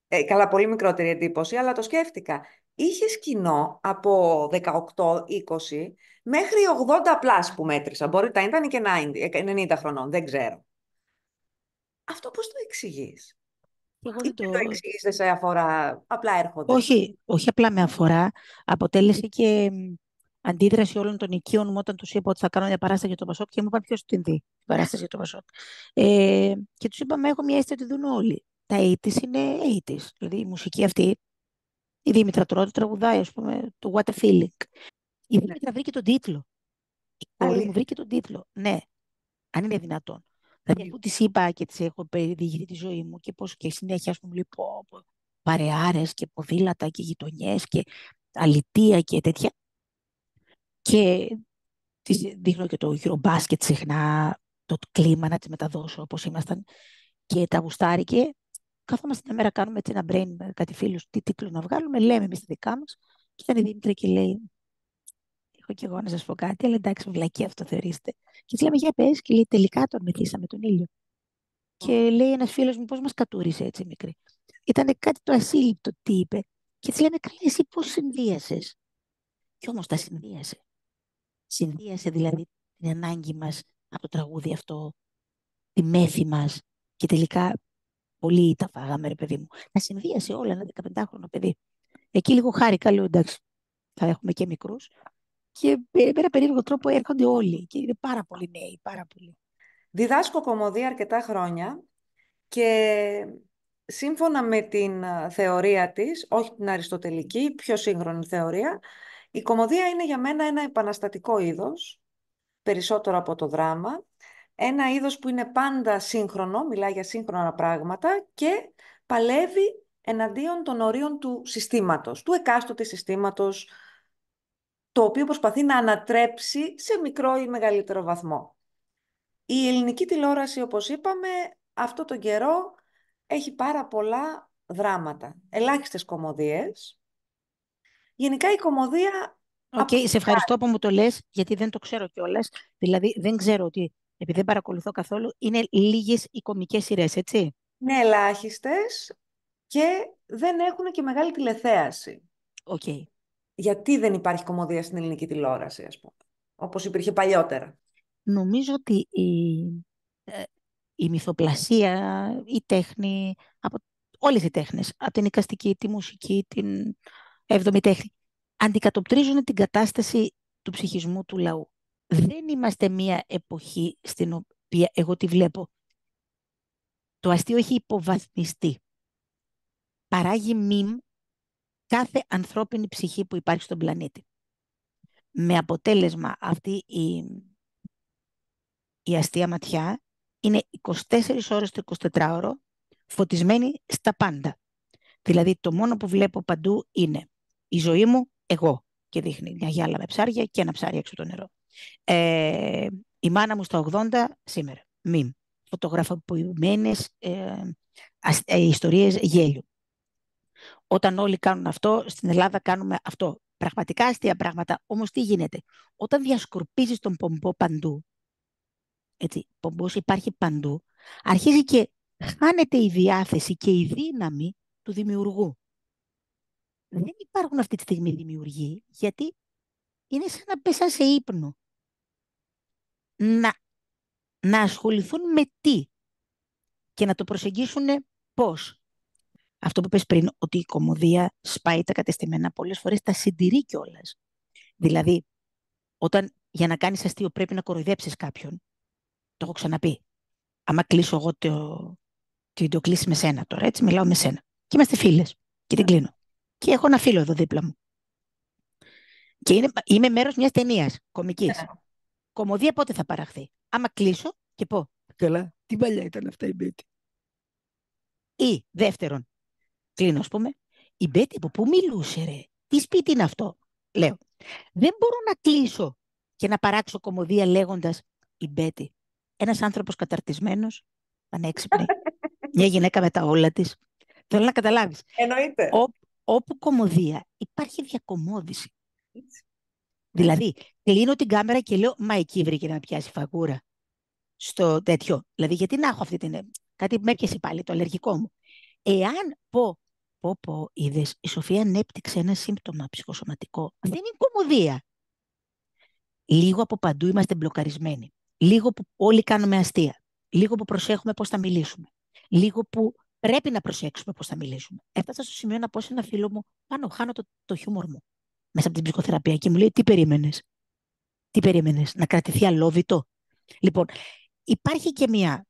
Ε, καλά, πολύ μικρότερη εντύπωση, αλλά το σκέφτηκα. Είχες κοινό από 18-20 μέχρι 80 πλάσ που μέτρησα. Μπορεί να ήταν και 90 ε, χρονών, δεν ξέρω. Αυτό πώς το εξηγείς. Εγώ το, το εξηγείς, σε αφορά, απλά έρχονται. Όχι, όχι απλά με αφορά. Αποτέλεσε και αντίδραση όλων των οικείων μου όταν τους είπα ότι θα κάνω μια παράσταση για το Πασόκ και μου είπαν ποιος την δει παράσταση για το Πασόκ. Ε, και τους είπαμε: Έχω μια αίσθηση ότι δουν όλοι. Τα 80's είναι 80's. Δηλαδή η μουσική αυτή. Η Δήμητρα Τρότη τραγουδάει, ας πούμε, το What a Feeling. Η ναι. Δήμητρα βρήκε τον τίτλο. Η μου βρήκε τον τίτλο. Ναι, αν είναι δυνατόν. Δηλαδή, αφού τις είπα και τις έχω διηγηθεί τη ζωή μου και πώς και συνέχεια, ας πούμε, λοιπόν, παρεάρες και ποδήλατα και γειτονιές και αλητεία και τέτοια. Και τη δείχνω και το γύρο μπάσκετ συχνά, το κλίμα να τη μεταδώσω όπως ήμασταν και τα γουστάρικε. Καθόμαστε μια μέρα, κάνουμε έτσι ένα brain με κάτι φίλους, τι τίτλο να βγάλουμε, λέμε εμείς τα δικά μας Και ήταν η Δήμητρα και λέει, έχω και εγώ να σας πω κάτι, αλλά εντάξει, βλακή αυτό θεωρείστε. Και της λέμε, για πες, και λέει, τελικά τον μεθύσαμε τον ήλιο. Και λέει ένας φίλος μου, πώς μας κατούρισε έτσι μικρή. Ήταν κάτι το ασύλληπτο τι είπε. Και της λέμε, καλά, εσύ πώς συνδύασες. Κι όμως τα συνδύασε. Συνδύασε δηλαδή την ανάγκη μας από το τραγούδι αυτό, τη μέθη μας. Και τελικά πολύ τα φάγαμε, ρε παιδί μου. Τα συνδύασε όλα ένα 15χρονο παιδί. Εκεί λίγο χάρη καλό εντάξει, θα έχουμε και μικρούς και ε, με ένα περίεργο τρόπο έρχονται όλοι και είναι πάρα πολύ νέοι, πάρα πολύ. Διδάσκω κομμωδία αρκετά χρόνια και σύμφωνα με την ε, θεωρία της, όχι την αριστοτελική, πιο σύγχρονη θεωρία, η κομμωδία είναι για μένα ένα επαναστατικό είδος, περισσότερο από το δράμα, ένα είδος που είναι πάντα σύγχρονο, μιλάει για σύγχρονα πράγματα και παλεύει εναντίον των ορίων του συστήματος, του εκάστοτε συστήματος το οποίο προσπαθεί να ανατρέψει σε μικρό ή μεγαλύτερο βαθμό. Η ελληνική τηλεόραση, όπως είπαμε, αυτό τον καιρό έχει πάρα πολλά δράματα, ελάχιστες κομμωδίες. Γενικά η κομμωδία... Okay, σε ευχαριστώ που μου το λες, γιατί δεν το ξέρω κιόλας. Δηλαδή δεν ξέρω ότι, επειδή δεν παρακολουθώ καθόλου, είναι λίγες οι κομικές σειρές, έτσι. Είναι ελάχιστες και δεν έχουν και μεγάλη τηλεθέαση. Οκ. Okay γιατί δεν υπάρχει κομμωδία στην ελληνική τηλεόραση, ας πούμε, όπως υπήρχε παλιότερα. Νομίζω ότι η, ε, η μυθοπλασία, η τέχνη, από όλες οι τέχνες, από την οικαστική, τη μουσική, την έβδομη τέχνη, αντικατοπτρίζουν την κατάσταση του ψυχισμού του λαού. Δεν είμαστε μία εποχή στην οποία εγώ τη βλέπω. Το αστείο έχει υποβαθμιστεί. Παράγει μιμ κάθε ανθρώπινη ψυχή που υπάρχει στον πλανήτη. Με αποτέλεσμα αυτή η, η αστεία ματιά είναι 24 ώρες το 24ωρο φωτισμένη στα πάντα. Δηλαδή το μόνο που βλέπω παντού είναι η ζωή μου, εγώ. Και δείχνει μια γυάλα με ψάρια και ένα ψάρι έξω το νερό. Ε, η μάνα μου στα 80 σήμερα. Μην. Φωτογραφοποιημένες ε, ε, ιστορίες γέλιου. Όταν όλοι κάνουν αυτό, στην Ελλάδα κάνουμε αυτό. Πραγματικά αστεία πράγματα. Όμως τι γίνεται. Όταν διασκορπίζεις τον πομπό παντού, έτσι, πομπός υπάρχει παντού, αρχίζει και χάνεται η διάθεση και η δύναμη του δημιουργού. Δεν υπάρχουν αυτή τη στιγμή δημιουργοί, γιατί είναι σαν να πέσαν σε ύπνο. Να, να ασχοληθούν με τι και να το προσεγγίσουν πώς αυτό που πες πριν, ότι η κομμωδία σπάει τα κατεστημένα, πολλές φορές τα συντηρεί κιόλας. Δηλαδή, όταν για να κάνεις αστείο πρέπει να κοροϊδέψεις κάποιον, το έχω ξαναπεί. Άμα κλείσω εγώ το, το κλείσει με σένα τώρα, έτσι μιλάω με σένα. Και είμαστε φίλες και την ναι. κλείνω. Και έχω ένα φίλο εδώ δίπλα μου. Και είμαι μέρος μιας ταινίας κομικής. Ναι. Κομμωδία πότε θα παραχθεί. Άμα κλείσω και πω. Καλά, τι παλιά ήταν αυτά η Ή δεύτερον, Κλείνω, ας πούμε. Η Μπέτη από πού μιλούσε, ρε. Τι σπίτι είναι αυτό, λέω. Δεν μπορώ να κλείσω και να παράξω κομμωδία λέγοντας η Μπέτη. Ένας άνθρωπος καταρτισμένος, πανέξυπνη. (laughs) Μια γυναίκα με τα όλα της. Θέλω να καταλάβεις. Εννοείται. Ό, όπου κομμωδία υπάρχει διακομόδηση. Δηλαδή, κλείνω την κάμερα και λέω, μα εκεί βρήκε να πιάσει φαγούρα στο τέτοιο. Δηλαδή, γιατί να έχω αυτή την... Κάτι με έπιασε πάλι, το αλλεργικό μου. Εάν πω Πω, πω, είδες, η Σοφία ανέπτυξε ένα σύμπτωμα ψυχοσωματικό. Αυτή είναι η κομμωδία. Λίγο από παντού είμαστε μπλοκαρισμένοι. Λίγο που όλοι κάνουμε αστεία. Λίγο που προσέχουμε πώς θα μιλήσουμε. Λίγο που πρέπει να προσέξουμε πώς θα μιλήσουμε. Έφτασα στο σημείο να πω σε ένα φίλο μου, πάνω, χάνω το, το χιούμορ μου. Μέσα από την ψυχοθεραπεία και μου λέει, τι περίμενες. Τι περίμενες, να κρατηθεί αλόβητο. Λοιπόν, υπάρχει και μια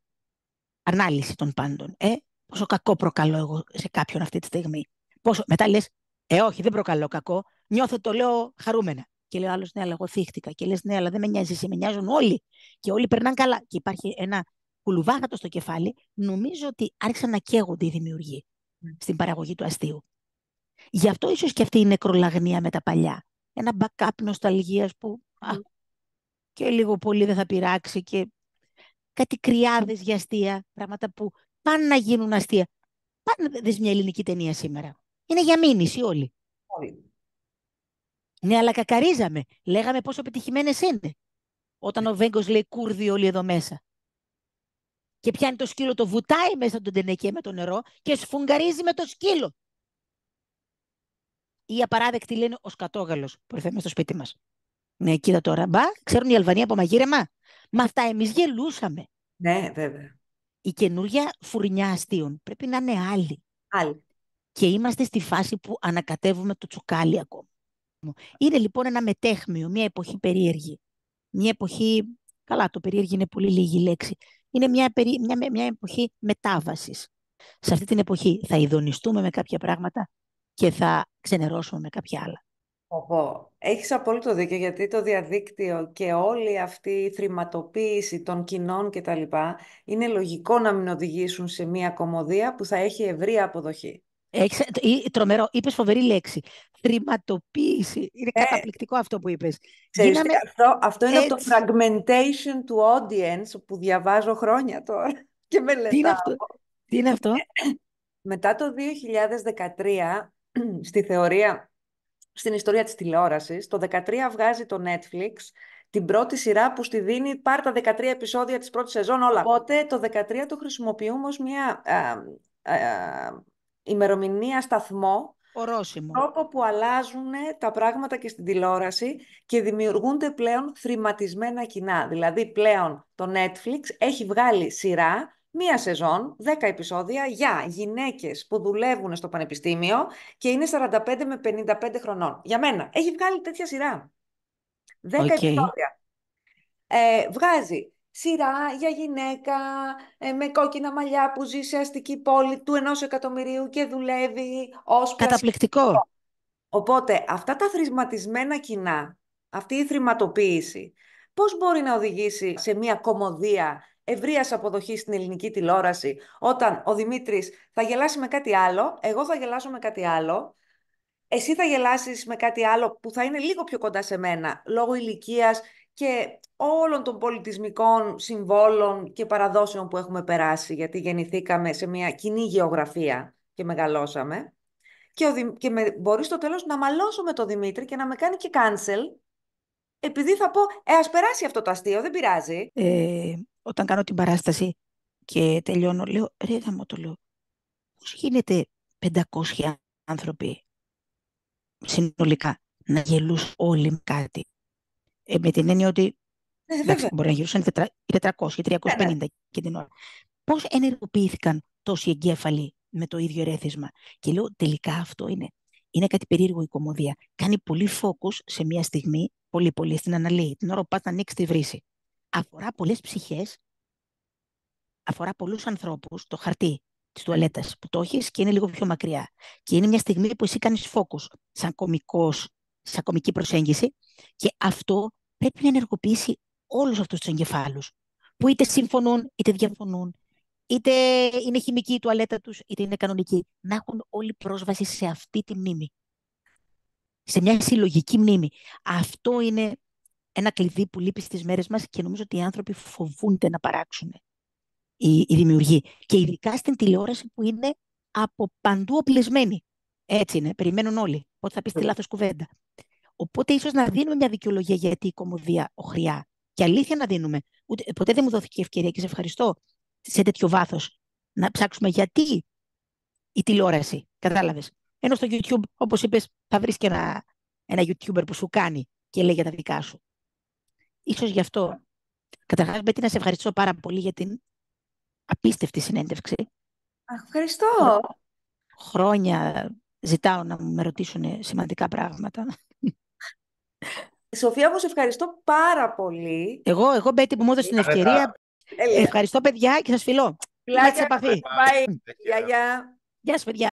ανάλυση των πάντων. Ε, πόσο κακό προκαλώ εγώ σε κάποιον αυτή τη στιγμή. Πόσο... Μετά λες, Ε, όχι, δεν προκαλώ κακό. Νιώθω το λέω χαρούμενα. Και λέει ο άλλος, Ναι, αλλά εγώ θύχτηκα. Και λες, Ναι, αλλά δεν με νοιάζει, σε με νοιάζουν όλοι. Και όλοι περνάνε καλά. Και υπάρχει ένα κουλουβάχατο στο κεφάλι. Νομίζω ότι άρχισαν να καίγονται οι δημιουργοί στην παραγωγή του αστείου. Γι' αυτό ίσως και αυτή η νεκρολαγνία με τα παλιά. Ένα backup νοσταλγίας που α, και λίγο πολύ δεν θα πειράξει και κάτι κρυάδες για αστεία, πράγματα που πάνε να γίνουν αστεία. Πάνε να δεις μια ελληνική ταινία σήμερα. Είναι για μήνυση όλοι. Ναι, αλλά κακαρίζαμε. Λέγαμε πόσο επιτυχημένες είναι. Όταν ο Βέγκος λέει Κούρδοι όλοι εδώ μέσα. Και πιάνει το σκύλο, το βουτάει μέσα τον τενεκέ με το νερό και σφουγγαρίζει με το σκύλο. η απαράδεκτοι λένε ο σκατόγαλος που ήρθε στο σπίτι μας. Ναι, κοίτα τώρα. Μπα, ξέρουν οι Αλβανοί από μαγείρεμα. Μα αυτά εμείς γελούσαμε. Ναι, βέβαια η καινούργια φουρνιά αστείων πρέπει να είναι άλλη. Και είμαστε στη φάση που ανακατεύουμε το τσουκάλι ακόμα. Είναι λοιπόν ένα μετέχμιο, μια εποχή περίεργη. Μια εποχή, καλά το περίεργη είναι πολύ λίγη λέξη, είναι μια, μια, μια εποχή μετάβασης. Σε αυτή την εποχή θα ειδονιστούμε με κάποια πράγματα και θα ξενερώσουμε με κάποια άλλα. Έχει Έχεις απόλυτο δίκιο γιατί το διαδίκτυο και όλη αυτή η θρηματοποίηση των κοινών και τα λοιπά είναι λογικό να μην οδηγήσουν σε μια κομμωδία που θα έχει ευρύ αποδοχή. Έχεις, τρομερό, είπες φοβερή λέξη. Θρηματοποίηση. Είναι ε. καταπληκτικό αυτό που είπες. Ξέρεις, Γίναμε... αυτό, αυτό είναι το fragmentation του audience που διαβάζω χρόνια τώρα (laughs) και μελετάω. Τι είναι αυτό. Τι είναι αυτό? Μετά το 2013 (clears throat) στη θεωρία στην ιστορία της τηλεόρασης. Το 13 βγάζει το Netflix την πρώτη σειρά που στη δίνει πάρ τα 13 επεισόδια της πρώτης σεζόν όλα. Οπότε το 13 το χρησιμοποιούμε ως μια ημερομηνία σταθμό Ορόσημο. Τρόπο που αλλάζουν τα πράγματα και στην τηλεόραση και δημιουργούνται πλέον θρηματισμένα κοινά. Δηλαδή πλέον το Netflix έχει βγάλει σειρά μία σεζόν, 10 επεισόδια για γυναίκες που δουλεύουν στο πανεπιστήμιο και είναι 45 με 55 χρονών. Για μένα, έχει βγάλει τέτοια σειρά. 10 επεισόδια. Ε, βγάζει σειρά για γυναίκα ε, με κόκκινα μαλλιά που ζει σε αστική πόλη του ενός εκατομμυρίου και δουλεύει ως... Καταπληκτικό. Οπότε αυτά τα θρησματισμένα κοινά, αυτή η θρηματοποίηση, πώς μπορεί να οδηγήσει σε μια κομμωδία ευρείας αποδοχής στην ελληνική τηλεόραση, όταν ο Δημήτρης θα γελάσει με κάτι άλλο, εγώ θα γελάσω με κάτι άλλο, εσύ θα γελάσεις με κάτι άλλο που θα είναι λίγο πιο κοντά σε μένα, λόγω ηλικίας και όλων των πολιτισμικών συμβόλων και παραδόσεων που έχουμε περάσει, γιατί γεννηθήκαμε σε μια κοινή γεωγραφία και μεγαλώσαμε. Και, ο και με... μπορεί στο τέλος να μαλώσω με τον Δημήτρη και να με κάνει και cancel, επειδή θα πω, ε, ας περάσει αυτό το αστείο, δεν πειράζει. Ε, όταν κάνω την παράσταση και τελειώνω, λέω, ρε θα μου το λέω, πώς γίνεται 500 άνθρωποι συνολικά να γελούς όλοι με κάτι. Ε, με την έννοια ότι ε, εντάξει, μπορεί να γελούσαν 400 ή 350 και την ώρα. Πώς ενεργοποιήθηκαν τόσοι εγκέφαλοι με το ίδιο ρέθισμα. Και λέω τελικά αυτό είναι. Είναι κάτι περίεργο η κομμωδία. Κάνει πολύ focus σε μια στιγμή, πολύ πολύ στην αναλύη. Την ώρα που πας να ανοίξεις τη βρύση αφορά πολλές ψυχές, αφορά πολλούς ανθρώπους, το χαρτί της τουαλέτας που το έχεις και είναι λίγο πιο μακριά. Και είναι μια στιγμή που εσύ κάνεις φόκου σαν κομικός, σαν κομική προσέγγιση και αυτό πρέπει να ενεργοποιήσει όλους αυτούς τους εγκεφάλους, Που είτε συμφωνούν, είτε διαφωνούν, είτε είναι χημική η τουαλέτα τους, είτε είναι κανονική. Να έχουν όλη πρόσβαση σε αυτή τη μνήμη. Σε μια συλλογική μνήμη. Αυτό είναι ένα κλειδί που λείπει στις μέρες μας και νομίζω ότι οι άνθρωποι φοβούνται να παράξουν οι, οι δημιουργοί. Και ειδικά στην τηλεόραση που είναι από παντού οπλισμένοι. Έτσι είναι, περιμένουν όλοι. Όταν θα πεις τη ε. λάθος κουβέντα. Οπότε ίσως να δίνουμε μια δικαιολογία γιατί η κομμωδία οχριά. Και αλήθεια να δίνουμε. Ούτε, ποτέ δεν μου δόθηκε ευκαιρία και σε ευχαριστώ σε τέτοιο βάθος να ψάξουμε γιατί η τηλεόραση. Κατάλαβες. Ενώ στο YouTube, όπως είπες, θα βρεις και ένα, ένα YouTuber που σου κάνει και λέει για τα δικά σου ίσως γι' αυτό. Καταρχάς, Μπέτη, να σε ευχαριστώ πάρα πολύ για την απίστευτη συνέντευξη. Αχ, ευχαριστώ. Χρόνια ζητάω να με ρωτήσουν σημαντικά πράγματα. Σοφία, μου ευχαριστώ πάρα πολύ. Εγώ, εγώ Μπέτη, που μου έδωσες την ε, ευκαιρία. Ε, ευχαριστώ, παιδιά, και σας φιλώ. Φιλάκια, επαφή. Γεια, γεια. παιδιά.